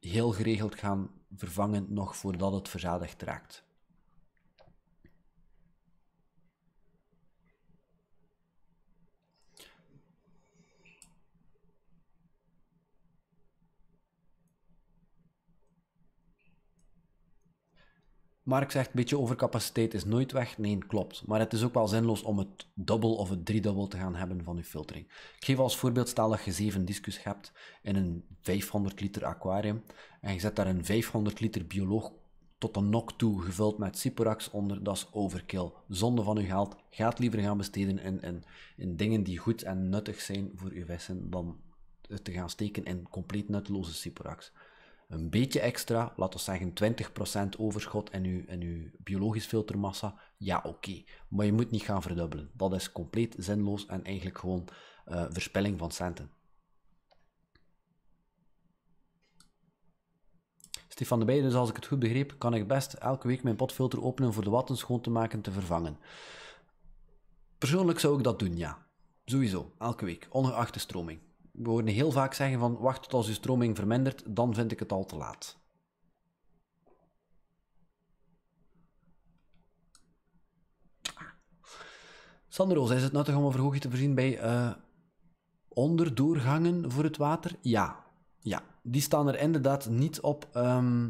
heel geregeld gaan vervangen nog voordat het verzadigd raakt. Mark zegt, een beetje overcapaciteit is nooit weg. Nee, klopt. Maar het is ook wel zinloos om het dubbel of het driedubbel te gaan hebben van je filtering. Ik geef als voorbeeld, stel dat je zeven discus hebt in een 500 liter aquarium en je zet daar een 500 liter bioloog tot een nok toe gevuld met siporax onder, dat is overkill. Zonde van uw geld. Gaat liever gaan besteden in, in, in dingen die goed en nuttig zijn voor uw vissen dan te gaan steken in compleet nutteloze siporax een beetje extra, laten we zeggen 20% overschot in uw, biologisch filtermassa, ja oké. Maar je moet niet gaan verdubbelen. Dat is compleet zinloos en eigenlijk gewoon uh, verspilling van centen. Stefan de Beide, dus als ik het goed begreep, kan ik best elke week mijn potfilter openen voor de watten schoon te maken en te vervangen. Persoonlijk zou ik dat doen, ja. Sowieso, elke week, ongeacht de stroming we horen heel vaak zeggen van wacht tot als je stroming vermindert, dan vind ik het al te laat. Ah. Sandro, is het nuttig om een verhoging te voorzien bij eh, onderdoorgangen voor het water? Ja. ja, die staan er inderdaad niet op ehm,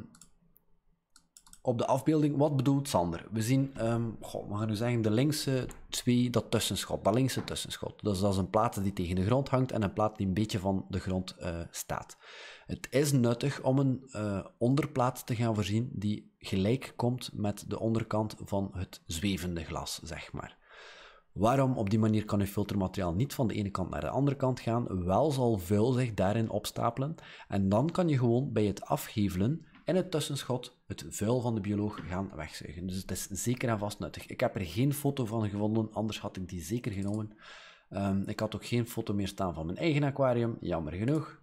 op de afbeelding, wat bedoelt Sander? We zien, ehm, we gaan nu zeggen, de linkse twee, dat tussenschot, dat linkse tussenschot. Dus dat is een plaat die tegen de grond hangt en een plaat die een beetje van de grond eh, staat. Het is nuttig om een eh, onderplaat te gaan voorzien die gelijk komt met de onderkant van het zwevende glas, zeg maar. Waarom op die manier kan je filtermateriaal niet van de ene kant naar de andere kant gaan, wel zal vuil zich daarin opstapelen en dan kan je gewoon bij het afgevelen en het tussenschot het vuil van de bioloog gaan wegzuigen. Dus het is zeker en vast nuttig. Ik heb er geen foto van gevonden, anders had ik die zeker genomen. Ehm, ik had ook geen foto meer staan van mijn eigen aquarium, jammer genoeg.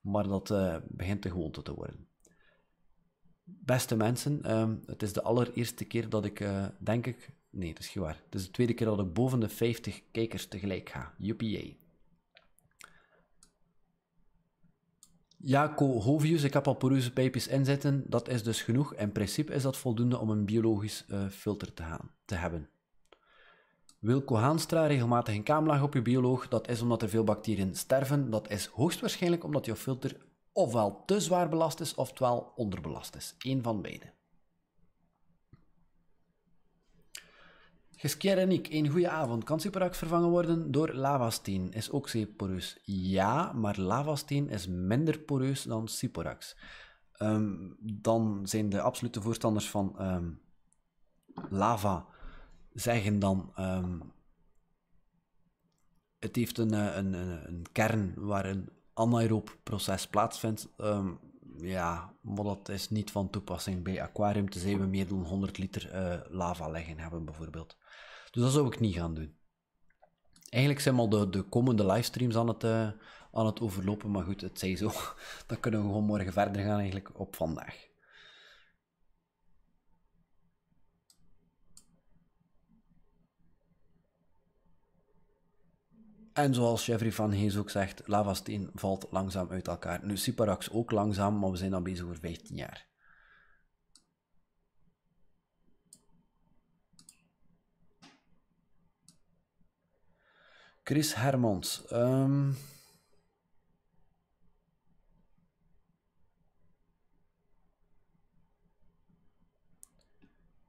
Maar dat eh, begint de gewoonte te worden. Beste mensen, ehm, het is de allereerste keer dat ik, eh, denk ik... Nee, dat is niet waar. Het is de tweede keer dat ik boven de 50 kijkers tegelijk ga. Joepie Ja, Hovius, ik heb al poreuze pijpjes inzetten. Dat is dus genoeg. In principe is dat voldoende om een biologisch eh, filter te, gaan, te hebben. Wilco Haanstra, regelmatig een kaamlaag op je bioloog. Dat is omdat er veel bacteriën sterven. Dat is hoogstwaarschijnlijk omdat je filter ofwel te zwaar belast is, ofwel onderbelast is. Eén van beide. Geskier en ik, een goede avond. Kan Siporax vervangen worden door lavasteen? Is ook zeer poreus. Ja, maar lavasteen is minder poreus dan Superax. Ehm, dan zijn de absolute voorstanders van ehm, lava zeggen dan ehm, het heeft eh, een, een, een, kern waar een anaeroop proces plaatsvindt. ja, maar dat is niet van toepassing. Bij aquarium, tenzij we meer dan 100 liter uh, lava leggen hebben bijvoorbeeld. Dus dat zou ik niet gaan doen. Eigenlijk zijn we al de, de komende livestreams aan het, eh, aan het overlopen, maar goed, het zij zo. Dan kunnen we gewoon morgen verder gaan eigenlijk op vandaag. En zoals Jeffrey van Hees ook zegt, lavasteen valt langzaam uit elkaar. Nu, Siparax ook langzaam, maar we zijn al bezig voor 15 jaar. Chris Hermond, ehm,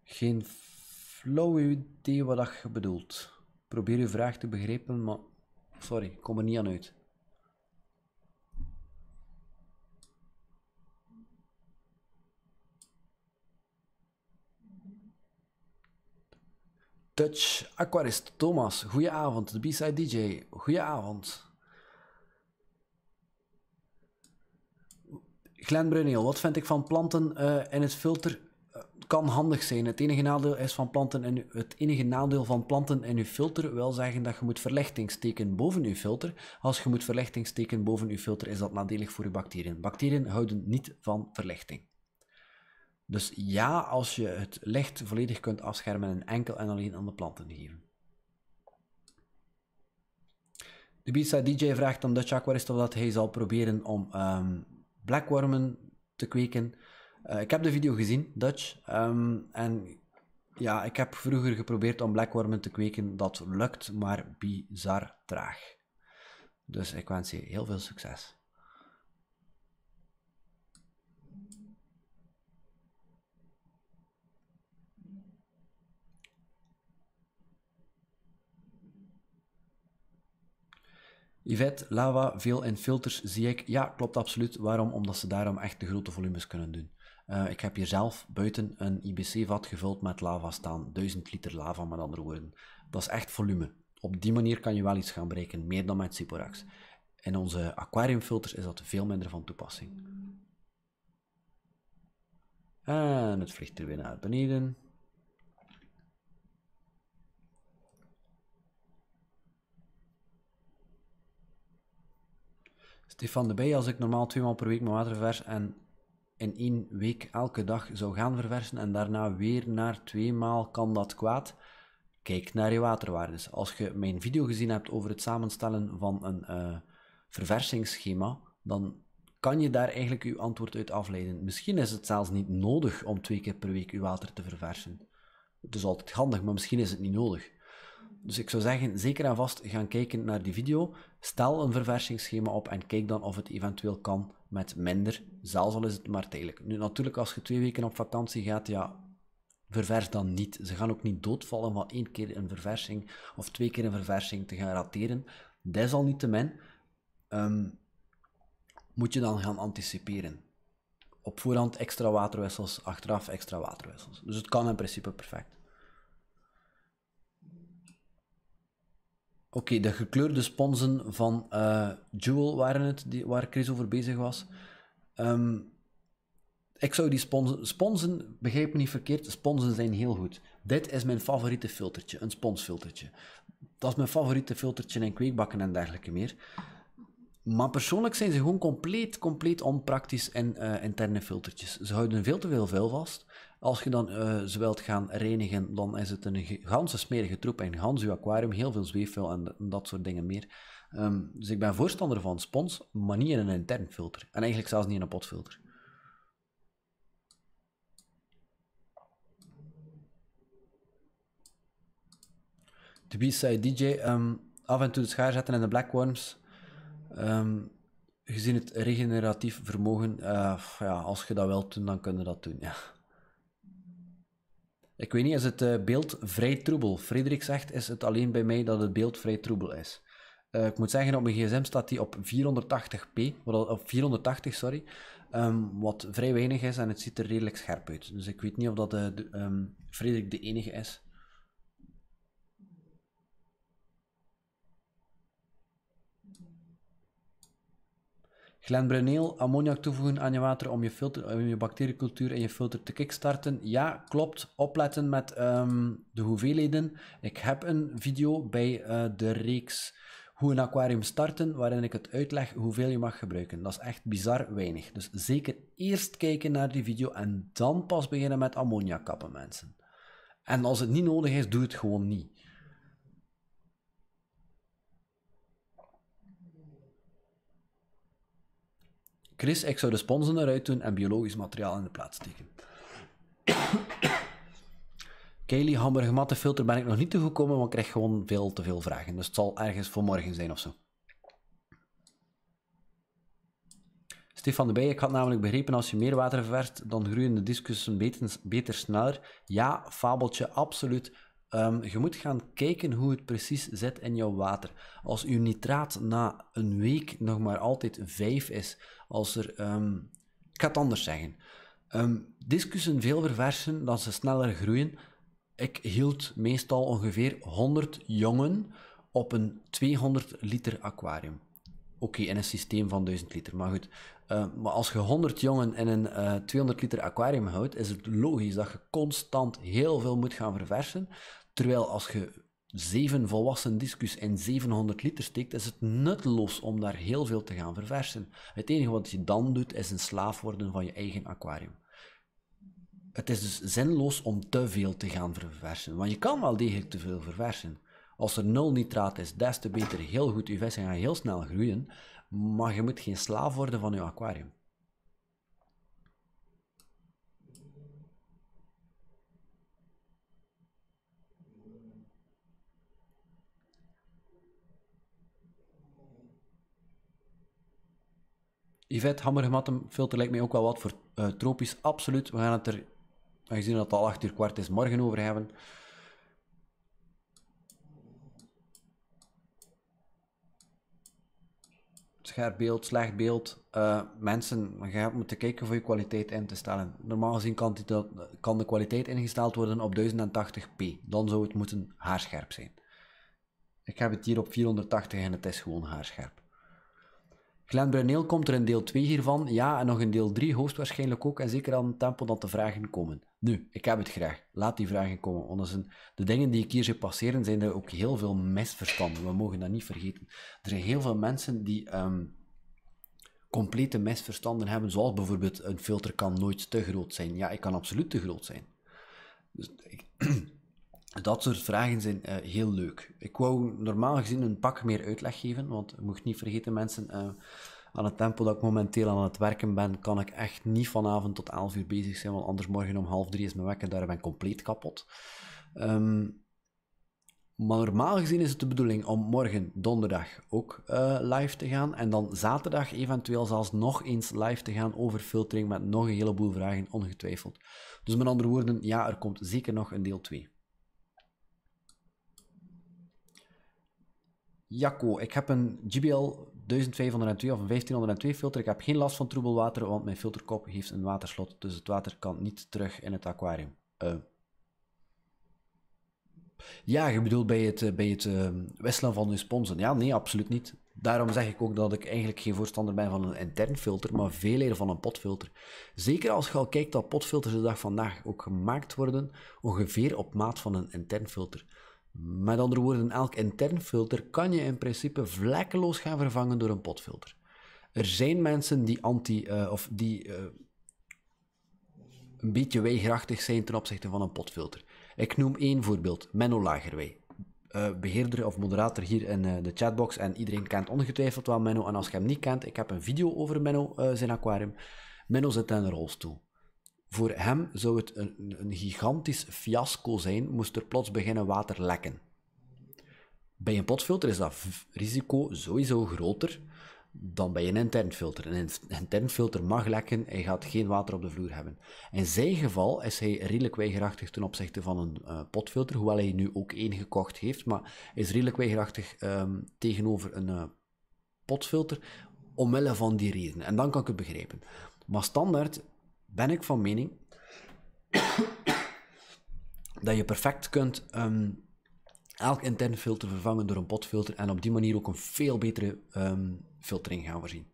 Geen flow idee wat je bedoelt. Probeer je vraag te begrijpen, maar sorry, ik kom er niet aan uit. Dutch Aquarist Thomas, goedenavond. De B-side DJ, goedenavond. Glenn Bruneel, wat vind ik van planten uh, in het filter? Eh, kan handig zijn. Het enige nadeel is van planten en het enige nadeel van planten in uw filter wil zeggen dat je moet verlichting steken boven uw filter. Als je moet verlichting steken boven uw filter is dat nadelig voor uw bacteriën. Bacteriën houden niet van verlichting. Dus ja, als je het licht volledig kunt afschermen en enkel en alleen aan de planten geven. De Pizza DJ vraagt aan Dutch Aquarist of dat hij zal proberen om ehm, blackwormen te kweken. Eh, ik heb de video gezien, Dutch. Ehm, en ja, ik heb vroeger geprobeerd om blackwormen te kweken. Dat lukt, maar bizar traag. Dus ik wens je heel veel succes. Yvette, lava, veel in filters zie ik. Ja, klopt absoluut. Waarom? Omdat ze daarom echt de grote volumes kunnen doen. Eh, ik heb hier zelf buiten een IBC-vat gevuld met lava staan. 1000 liter lava, met andere woorden. Dat is echt volume. Op die manier kan je wel iets gaan breken, meer dan met Ciporax. In onze aquariumfilters is dat veel minder van toepassing. En het vliegt er weer naar beneden. van de Bij, als ik normaal twee maal per week mijn water ververs en in één week elke dag zou gaan verversen en daarna weer naar twee maal kan dat kwaad. Kijk naar je waterwaardes. Als je mijn video gezien hebt over het samenstellen van een uh, verversingsschema, dan kan je daar eigenlijk je antwoord uit afleiden. Misschien is het zelfs niet nodig om twee keer per week je water te verversen. Het is altijd handig, maar misschien is het niet nodig. Dus ik zou zeggen, zeker en vast gaan kijken naar die video. Stel een verversingsschema op en kijk dan of het eventueel kan met minder, zelfs al is het maar tijdelijk. Nu natuurlijk, als je twee weken op vakantie gaat, ja, ververs dan niet. Ze gaan ook niet doodvallen van één keer een verversing of twee keer een verversing te gaan rateren. Desalniettemin um, moet je dan gaan anticiperen. Op voorhand extra waterwissels, achteraf extra waterwissels. Dus het kan in principe perfect. Oké, de gekleurde sponsen van eh, Jewel waren het, die, waar Chris over bezig was. Ehm, ik zou die sponsen... Sponsen, begrijp me niet verkeerd, sponsen zijn heel goed. Dit is mijn favoriete filtertje, een sponsfiltertje. Dat is mijn favoriete filtertje in kweekbakken en dergelijke meer. Maar persoonlijk zijn ze gewoon compleet, compleet onpraktisch in eh, interne filtertjes. Ze houden veel te veel vuil vast. Als je dan uh, ze wilt gaan reinigen, dan is het een ganse smerige troep en gans uw aquarium, heel veel zweefvuil en, dat soort dingen meer. Ehm, dus ik ben voorstander van spons, maar niet in een intern filter. En eigenlijk zelfs niet in een potfilter. De B-side DJ, ehm, af en toe de schaar zetten in de blackworms. Um, gezien het regeneratief vermogen, eh, ja, als je dat wilt doen, dan kun je dat doen. Ja. Ik weet niet, is het eh, beeld vrij troebel? Frederik zegt, is het alleen bij mij dat het beeld vrij troebel is? Eh, ik moet zeggen, op mijn gsm staat die op 480p, op 480, sorry, ehm, wat vrij weinig is en het ziet er redelijk scherp uit. Dus ik weet niet of dat eh, ehm, Frederik de enige is bruneel ammoniak toevoegen aan je water om je, filter, om je bacteriecultuur en je filter te kickstarten. Ja, klopt. Opletten met ehm, de hoeveelheden. Ik heb een video bij eh, de reeks hoe een aquarium starten, waarin ik het uitleg hoeveel je mag gebruiken. Dat is echt bizar weinig. Dus zeker eerst kijken naar die video en dan pas beginnen met ammoniakappen kappen, mensen. En als het niet nodig is, doe het gewoon niet. Chris, ik zou de sponsen eruit doen en biologisch materiaal in de plaats steken. Kaylee, hamburger filter ben ik nog niet toegekomen, want ik krijg gewoon veel te veel vragen. Dus het zal ergens voor morgen zijn of zo. Stefan de Bij, ik had namelijk begrepen als je meer water verwerft, dan groeien de discussen beter, beter sneller. Ja, fabeltje, absoluut. Ehm, je moet gaan kijken hoe het precies zit in jouw water. Als je nitraat na een week nog maar altijd 5 is, als er. Ehm, ik ga het anders zeggen. Um, discussen veel verversen dan ze sneller groeien. Ik hield meestal ongeveer 100 jongen op een 200 liter aquarium. Oké, in een systeem van 1000 liter, maar goed. maar als je 100 jongen in een 200 eh, liter aquarium houdt, is het logisch dat je constant heel veel moet gaan verversen. Terwijl als je zeven volwassen discus en 700 liter steekt, is het nutteloos om daar heel veel te gaan verversen. Het enige wat je dan doet, is een slaaf worden van je eigen aquarium. Het is dus zinloos om te veel te gaan verversen, want je kan wel degelijk te veel verversen. Als er nul nitraat is, des te beter, heel goed, je vissen gaan heel snel groeien, maar je moet geen slaaf worden van je aquarium. Yvette, hammergematten filter lijkt mij ook wel wat voor eh, tropisch. Absoluut. We gaan het er, aangezien dat het al 8 uur kwart is, morgen over hebben. Scherp beeld, slecht beeld. Eh, mensen, je gaat moeten kijken voor je kwaliteit in te stellen. Normaal gezien kan, kan de kwaliteit ingesteld worden op 1080p. Dan zou het moeten haarscherp zijn. Ik heb het hier op 480 en het is gewoon haarscherp. Glenn Bruneel komt er in deel 2 hiervan. Ja, en nog in deel 3 hoogstwaarschijnlijk ook. En zeker aan het tempo dat de vragen komen. Nu, ik heb het graag. Laat die vragen komen. Want zijn, de dingen die ik hier zie passeren, zijn er ook heel veel misverstanden. We mogen dat niet vergeten. Er zijn heel veel mensen die ehm, complete misverstanden hebben. Zoals bijvoorbeeld, een filter kan nooit te groot zijn. Ja, ik kan absoluut te groot zijn. Dus ik dat soort vragen zijn eh, heel leuk. Ik wou normaal gezien een pak meer uitleg geven, want je moet niet vergeten mensen, eh, aan het tempo dat ik momenteel aan het werken ben, kan ik echt niet vanavond tot 11 uur bezig zijn, want anders morgen om half drie is mijn wekker, daar ben ik compleet kapot. Ehm, maar normaal gezien is het de bedoeling om morgen donderdag ook eh, live te gaan. En dan zaterdag eventueel zelfs nog eens live te gaan over filtering met nog een heleboel vragen, ongetwijfeld. Dus met andere woorden, ja, er komt zeker nog een deel 2. Jacco, ik heb een GBL 1502 of een 1502 filter. Ik heb geen last van troebel water, want mijn filterkop heeft een waterslot. Dus het water kan niet terug in het aquarium. Eh. Ja, je bedoelt bij het, eh, bij het eh, wisselen van uw sponsen. Ja, nee, absoluut niet. Daarom zeg ik ook dat ik eigenlijk geen voorstander ben van een intern filter, maar veel eerder van een potfilter. Zeker als je al kijkt dat potfilters de dag vandaag ook gemaakt worden, ongeveer op maat van een intern filter. Met andere woorden, elk intern filter kan je in principe vlekkeloos gaan vervangen door een potfilter. Er zijn mensen die anti, eh, of die eh, een beetje weigerachtig zijn ten opzichte van een potfilter. Ik noem één voorbeeld, Menno Lagerwey. Eh, beheerder of moderator hier in de chatbox en iedereen kent ongetwijfeld wel Menno. En als je hem niet kent, ik heb een video over Menno, zijn aquarium. Menno zit in een rolstoel. Voor hem zou het een, een gigantisch fiasco zijn moest er plots beginnen water lekken. Bij een potfilter is dat risico sowieso groter dan bij een intern filter. Een intern filter mag lekken, hij gaat geen water op de vloer hebben. In zijn geval is hij redelijk weigerachtig ten opzichte van een eh, potfilter, hoewel hij nu ook één gekocht heeft, maar is redelijk weigerachtig ehm, tegenover een uh, potfilter, omwille van die reden. En dan kan ik het begrijpen. Maar standaard ben ik van mening dat je perfect kunt ehm, elk intern filter vervangen door een potfilter en op die manier ook een veel betere ehm, filtering gaan voorzien.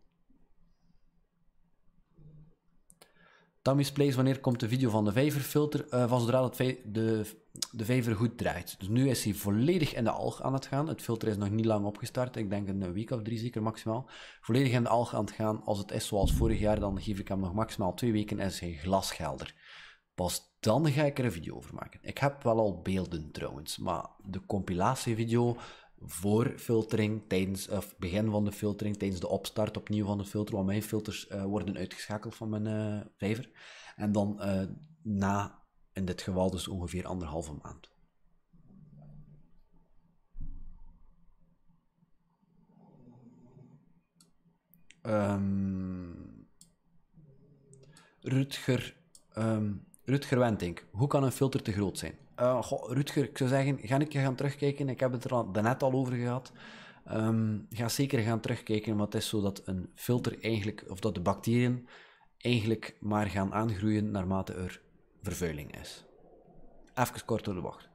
Tammy's Place, wanneer komt de video van de vijverfilter? Uh, van zodra dat de de vijver goed draait. Dus nu is hij volledig in de alg aan het gaan. Het filter is nog niet lang opgestart. Ik denk een week of drie zeker maximaal. Volledig in de alg aan het gaan. Als het is zoals vorig jaar, dan geef ik hem nog maximaal twee weken en is hij glasgelder. Pas dan ga ik er een video over maken. Ik heb wel al beelden trouwens, maar de compilatievideo voor filtering, tijdens, of begin van de filtering, tijdens de opstart opnieuw van de filter, want mijn filters eh, worden uitgeschakeld van mijn uh, vijver. En dan eh, na in dit geval dus ongeveer anderhalve maand. Um, Rutger, um, Rutger Wentink, hoe kan een filter te groot zijn? Uh, Rutger, ik zou zeggen, ga ik keer gaan terugkijken. Ik heb het er al, daarnet al over gehad. Ehm, ga zeker gaan terugkijken, want het is zo dat een filter eigenlijk, of dat de bacteriën eigenlijk maar gaan aangroeien naarmate er vervuiling is. Even kort door de wacht.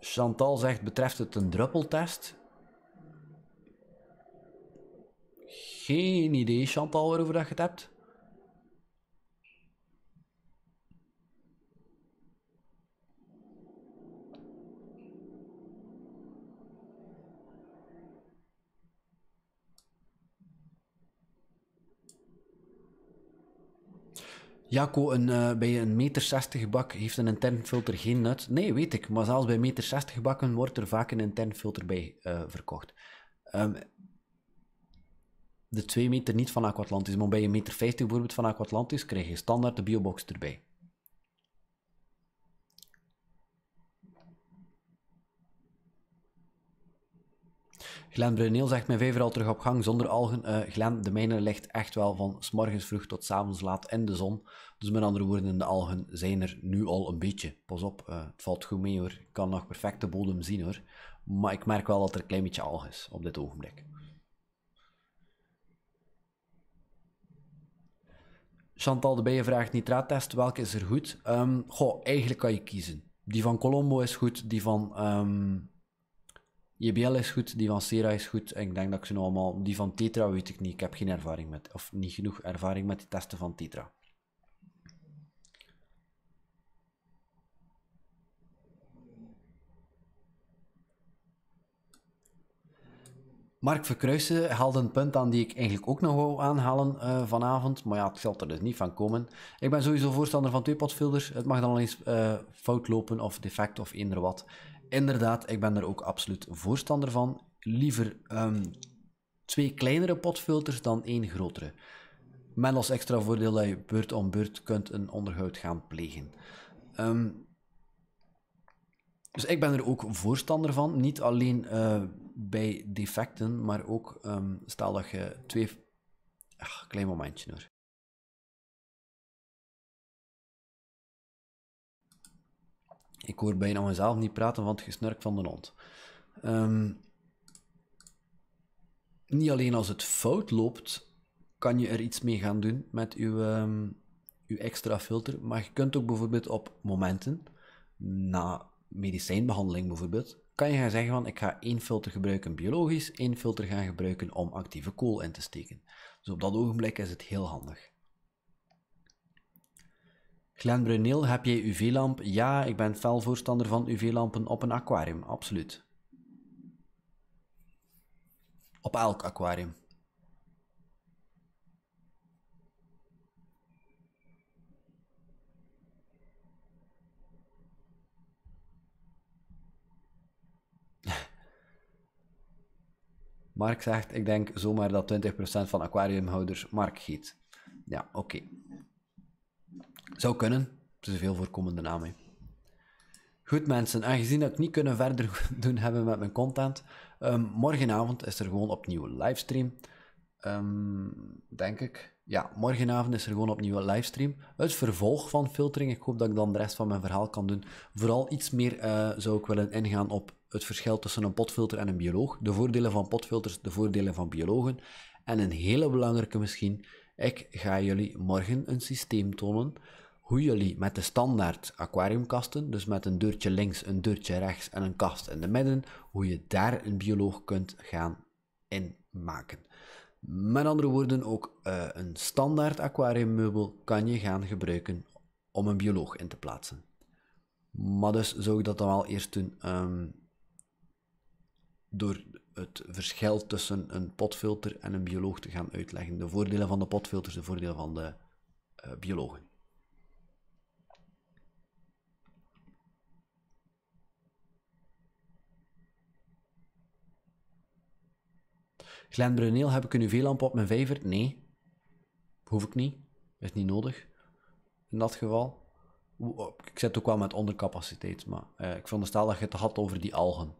Chantal zegt, betreft het een druppeltest? Geen idee, Chantal, waarover dat je het hebt. Jaco, een, uh, bij een meter 60 bak heeft een intern filter geen nut. Nee, weet ik. Maar zelfs bij meter 60 bakken wordt er vaak een intern filter bij eh, verkocht. Ehm, de 2 meter niet van Aquatlantis, maar bij een meter 50 bijvoorbeeld van Aquatlantis krijg je standaard de biobox erbij. Glen Bruneel zegt mijn vijver al terug op gang zonder algen. Eh, Glen, de mijne ligt echt wel van s'morgens vroeg tot s avonds laat in de zon. Dus met andere woorden, de algen zijn er nu al een beetje. Pas op, eh, het valt goed mee hoor. Ik kan nog perfect de bodem zien hoor. Maar ik merk wel dat er een klein beetje alg is op dit ogenblik. Chantal de Bijen vraagt nitraattest. Welke is er goed? Um, goh, eigenlijk kan je kiezen. Die van Colombo is goed, die van ehm, JBL is goed, die van Sera is goed. En ik denk dat ik ze nou allemaal. Die van Tetra weet ik niet. Ik heb geen ervaring met. Of niet genoeg ervaring met die testen van Tetra. Mark Verkruijsen haalde een punt aan die ik eigenlijk ook nog wou aanhalen eh, vanavond. Maar ja, het zal er dus niet van komen. Ik ben sowieso voorstander van twee potfilters. Het mag dan al eens eh, fout lopen of defect of eender wat. Inderdaad, ik ben er ook absoluut voorstander van. Liever ehm, twee kleinere potfilters dan één grotere. Met als extra voordeel dat je beurt om beurt kunt een onderhoud gaan plegen. Ehm, dus ik ben er ook voorstander van. Niet alleen eh, bij defecten, maar ook ehm, stel dat je twee... Ach, klein momentje hoor. Ik hoor bijna mezelf niet praten van het gesnurk van de hond. Ehm, niet alleen als het fout loopt, kan je er iets mee gaan doen met uw, ehm, uw extra filter. Maar je kunt ook bijvoorbeeld op momenten, na medicijnbehandeling bijvoorbeeld, kan je gaan zeggen van ik ga één filter gebruiken biologisch, één filter gaan gebruiken om actieve kool in te steken. Dus op dat ogenblik is het heel handig. Glenn Bruneel, heb jij UV-lamp? Ja, ik ben fel voorstander van UV-lampen op een aquarium, absoluut. Op elk aquarium. Mark zegt, ik denk zomaar dat 20% van aquariumhouders Mark giet. Ja, oké. Zou kunnen. Het is een veel voorkomende naam. Hè. Goed mensen, aangezien dat ik niet kunnen verder doen hebben met mijn content, ehm, morgenavond is er gewoon opnieuw een livestream. Ehm, denk ik. Ja, morgenavond is er gewoon opnieuw een livestream. Het vervolg van filtering. Ik hoop dat ik dan de rest van mijn verhaal kan doen. Vooral iets meer eh, zou ik willen ingaan op het verschil tussen een potfilter en een bioloog. De voordelen van potfilters, de voordelen van biologen. En een hele belangrijke misschien. Ik ga jullie morgen een systeem tonen hoe jullie met de standaard aquariumkasten, dus met een deurtje links, een deurtje rechts en een kast in de midden, hoe je daar een bioloog kunt gaan inmaken. Met andere woorden, ook eh, een standaard aquariummeubel kan je gaan gebruiken om een bioloog in te plaatsen. Maar dus zou ik dat dan wel eerst doen ehm, door het verschil tussen een potfilter en een bioloog te gaan uitleggen. De voordelen van de potfilters, de voordelen van de uh, biologen. Glen Bruneel, heb ik een UV-lamp op mijn vijver? Nee. Hoef ik niet. Is niet nodig. In dat geval. Oh, ik zit ook wel met ondercapaciteit, maar vond eh, ik stel dat je het had over die algen.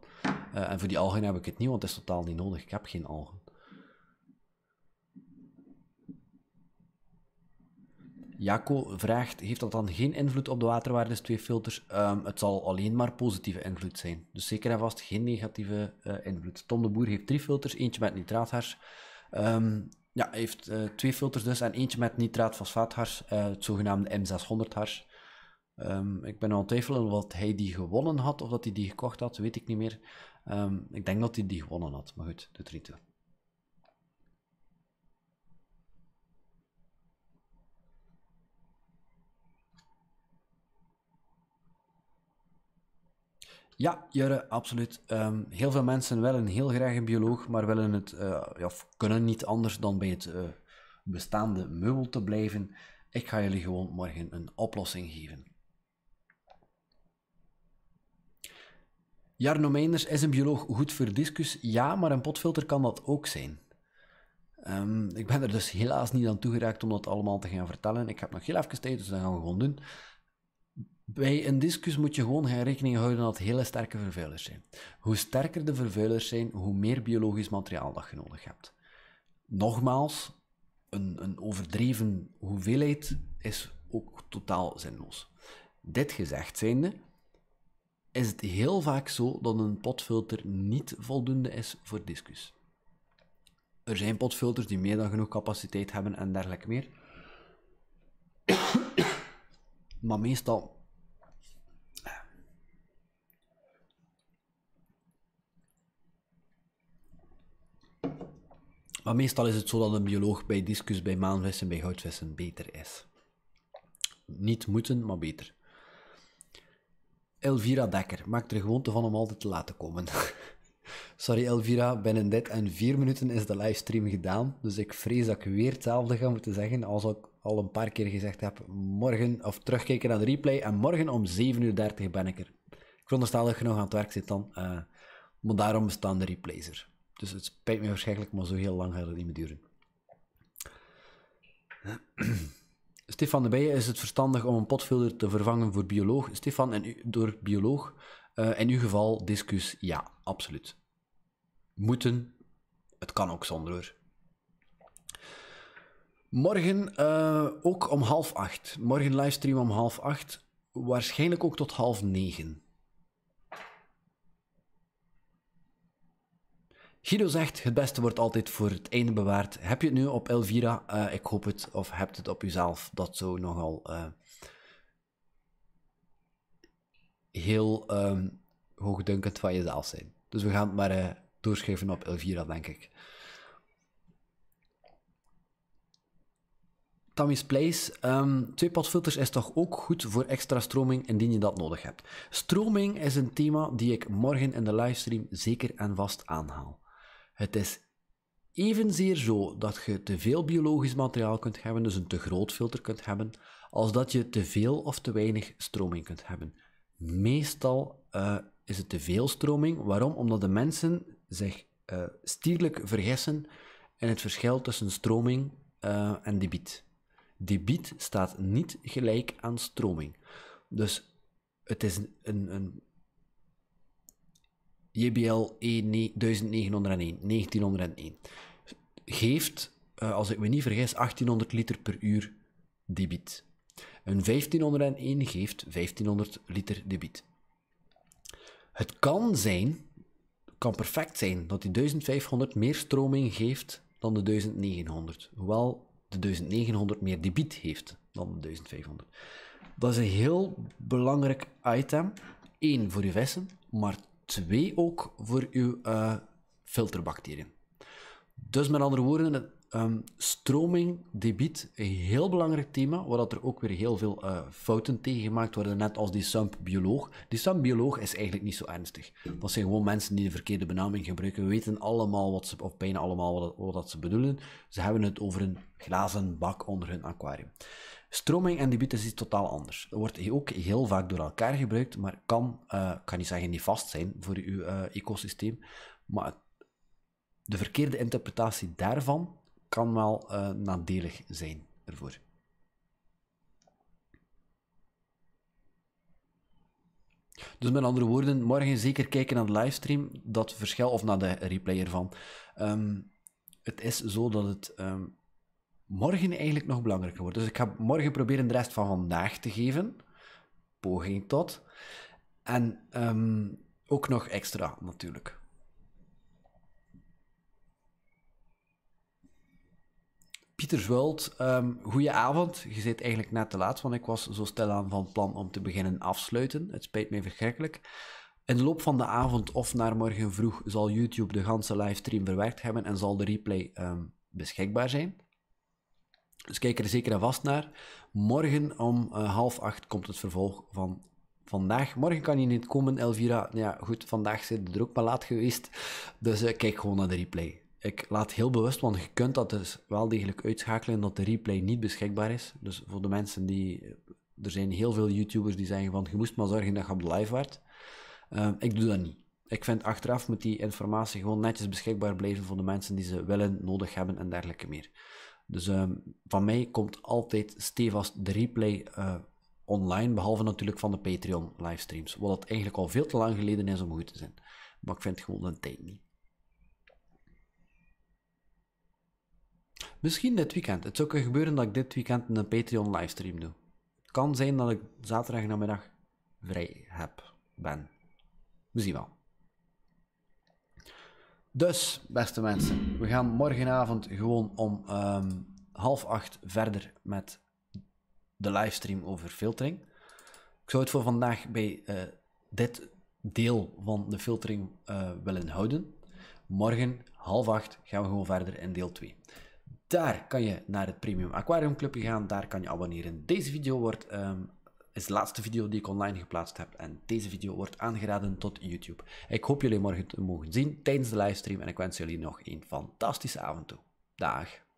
Eh, en voor die algen heb ik het niet, want het is totaal niet nodig. Ik heb geen algen. Jaco vraagt, heeft dat dan geen invloed op de waterwaardes Twee filters? Ehm, het zal alleen maar positieve invloed zijn. Dus zeker en vast geen negatieve eh, invloed. Tom de Boer heeft drie filters, eentje met nitraathars. Um, ehm, ja, hij heeft eh, twee filters dus en eentje met nitraatfosfaathars, uh, eh, het zogenaamde M600 hars. Ehm, ik ben aan het twijfelen wat hij die gewonnen had of dat hij die gekocht had, weet ik niet meer. ik denk dat hij die gewonnen had, maar goed, doet er niet Ja, Jurre, absoluut. Ehm, heel veel mensen willen heel graag een bioloog, maar willen het, uh, kunnen niet anders dan bij het eh, bestaande meubel te blijven. Ik ga jullie gewoon morgen een oplossing geven. Jarno Meinders, is een bioloog goed voor discus? Ja, maar een potfilter kan dat ook zijn. Ehm, ik ben er dus helaas niet aan toegeraakt om dat allemaal te gaan vertellen. Ik heb nog heel even tijd, dus dat gaan we gewoon doen. Bij een discus moet je gewoon rekening houden dat hele sterke vervuilers zijn. Hoe sterker de vervuilers zijn, hoe meer biologisch materiaal dat je nodig hebt. Nogmaals, een, een overdreven hoeveelheid is ook totaal zinloos. Dit gezegd zijnde, is het heel vaak zo dat een potfilter niet voldoende is voor discus. Er zijn potfilters die meer dan genoeg capaciteit hebben en dergelijke meer. maar meestal Maar meestal is het zo dat een bioloog bij discus, bij maanvissen, bij goudvissen beter is. Niet moeten, maar beter. Elvira Dekker maakt er gewoonte van om altijd te laten komen. Sorry Elvira, binnen dit en vier minuten is de livestream gedaan. Dus ik vrees dat ik weer hetzelfde ga moeten zeggen als ik al een paar keer gezegd heb. Morgen, of terugkijken naar de replay. En morgen om 7.30 uur ben ik er. Ik veronderstel dat je nog aan het werk zit dan. Uh, maar daarom bestaan de replays er. Dus het spijt me waarschijnlijk, maar zo heel lang gaat het niet meer duren. Stefan de Bijen, is het verstandig om een potfilter te vervangen voor bioloog? Stefan, en u, door bioloog, eh, in uw geval discus, ja, absoluut. Moeten, het kan ook zonder hoor. Morgen eh, ook om half acht. Morgen livestream om half acht. Waarschijnlijk ook tot half negen. Guido zegt, het beste wordt altijd voor het einde bewaard. Heb je het nu op Elvira? Eh, ik hoop het. Of hebt het op jezelf? Dat zou nogal uh, heel um, hoogdunkend van jezelf zijn. Dus we gaan het maar uh, eh, doorschuiven op Elvira, denk ik. Tammy's Place. Um, twee potfilters is toch ook goed voor extra stroming indien je dat nodig hebt. Stroming is een thema die ik morgen in de livestream zeker en vast aanhaal. Het is evenzeer zo dat je te veel biologisch materiaal kunt hebben, dus een te groot filter kunt hebben, als dat je te veel of te weinig stroming kunt hebben. Meestal eh, is het te veel stroming. Waarom? Omdat de mensen zich uh, stierlijk vergissen in het verschil tussen stroming eh, en debiet. Debiet staat niet gelijk aan stroming. Dus het is een, een JBL 1901, 1901 geeft, eh, als ik me niet vergis, 1800 liter per uur debiet. Een 1501 geeft 1500 liter debiet. Het kan zijn, kan perfect zijn, dat die 1500 meer stroming geeft dan de 1900. Hoewel de 1900 meer debiet heeft dan de 1500. Dat is een heel belangrijk item. Eén, voor je vissen, maar twee ook voor uw uh, filterbacteriën. Dus met andere woorden, um, stroming, debiet, een heel belangrijk thema, waar dat er ook weer heel veel eh, fouten tegen gemaakt worden, net als die sump bioloog Die sump bioloog is eigenlijk niet zo ernstig. Dat zijn gewoon mensen die de verkeerde benaming gebruiken. We weten allemaal wat ze, of bijna allemaal wat, wat ze bedoelen. Ze hebben het over een glazen bak onder hun aquarium. Stroming en debiet is totaal anders. Dat wordt ook heel vaak door elkaar gebruikt, maar kan, uh, eh, kan niet zeggen, niet vast zijn voor uw uh, ecosysteem. Maar de verkeerde interpretatie daarvan kan wel eh, nadelig zijn ervoor. Dus met andere woorden, morgen zeker kijken naar de livestream, dat verschil, of naar de replay ervan. Ehm, het is zo dat het ehm, morgen eigenlijk nog belangrijker wordt. Dus ik ga morgen proberen de rest van vandaag te geven. Poging tot. En ehm, ook nog extra natuurlijk. Pieter Zwult, um, goeie avond. Je zit eigenlijk net te laat, want ik was zo stilaan van plan om te beginnen afsluiten. Het spijt mij verschrikkelijk. In de loop van de avond of naar morgen vroeg zal YouTube de ganse livestream verwerkt hebben en zal de replay ehm, beschikbaar zijn. Dus kijk er zeker en vast naar. Morgen om eh, half acht komt het vervolg van vandaag. Morgen kan je niet komen, Elvira. Ja, goed, vandaag zit de druk maar laat geweest. Dus eh, kijk gewoon naar de replay. Ik laat heel bewust, want je kunt dat dus wel degelijk uitschakelen dat de replay niet beschikbaar is. Dus voor de mensen die... Eh, er zijn heel veel YouTubers die zeggen van, je moest maar zorgen dat je op de live waart. ik doe dat niet. Ik vind achteraf moet die informatie gewoon netjes beschikbaar blijven voor de mensen die ze willen, nodig hebben en dergelijke meer. Dus ehm, van mij komt altijd stevast de replay eh, online, behalve natuurlijk van de Patreon livestreams. Wat het eigenlijk al veel te lang geleden is om goed te zijn. Maar ik vind gewoon een tijd niet. Misschien dit weekend. Het zou kunnen gebeuren dat ik dit weekend een Patreon livestream doe. Het kan zijn dat ik zaterdag namiddag vrij heb, ben. We zien wel. Dus, beste mensen, we gaan morgenavond gewoon om ehm, half acht verder met de livestream over filtering. Ik zou het voor vandaag bij eh, dit deel van de filtering eh, willen houden. Morgen, half acht, gaan we gewoon verder in deel 2. Daar kan je naar het Premium Aquarium Clubje gaan, daar kan je abonneren. Deze video wordt ehm, is de laatste video die ik online geplaatst heb. En deze video wordt aangeraden tot YouTube. Ik hoop jullie morgen te mogen zien tijdens de livestream. En ik wens jullie nog een fantastische avond toe. Dag.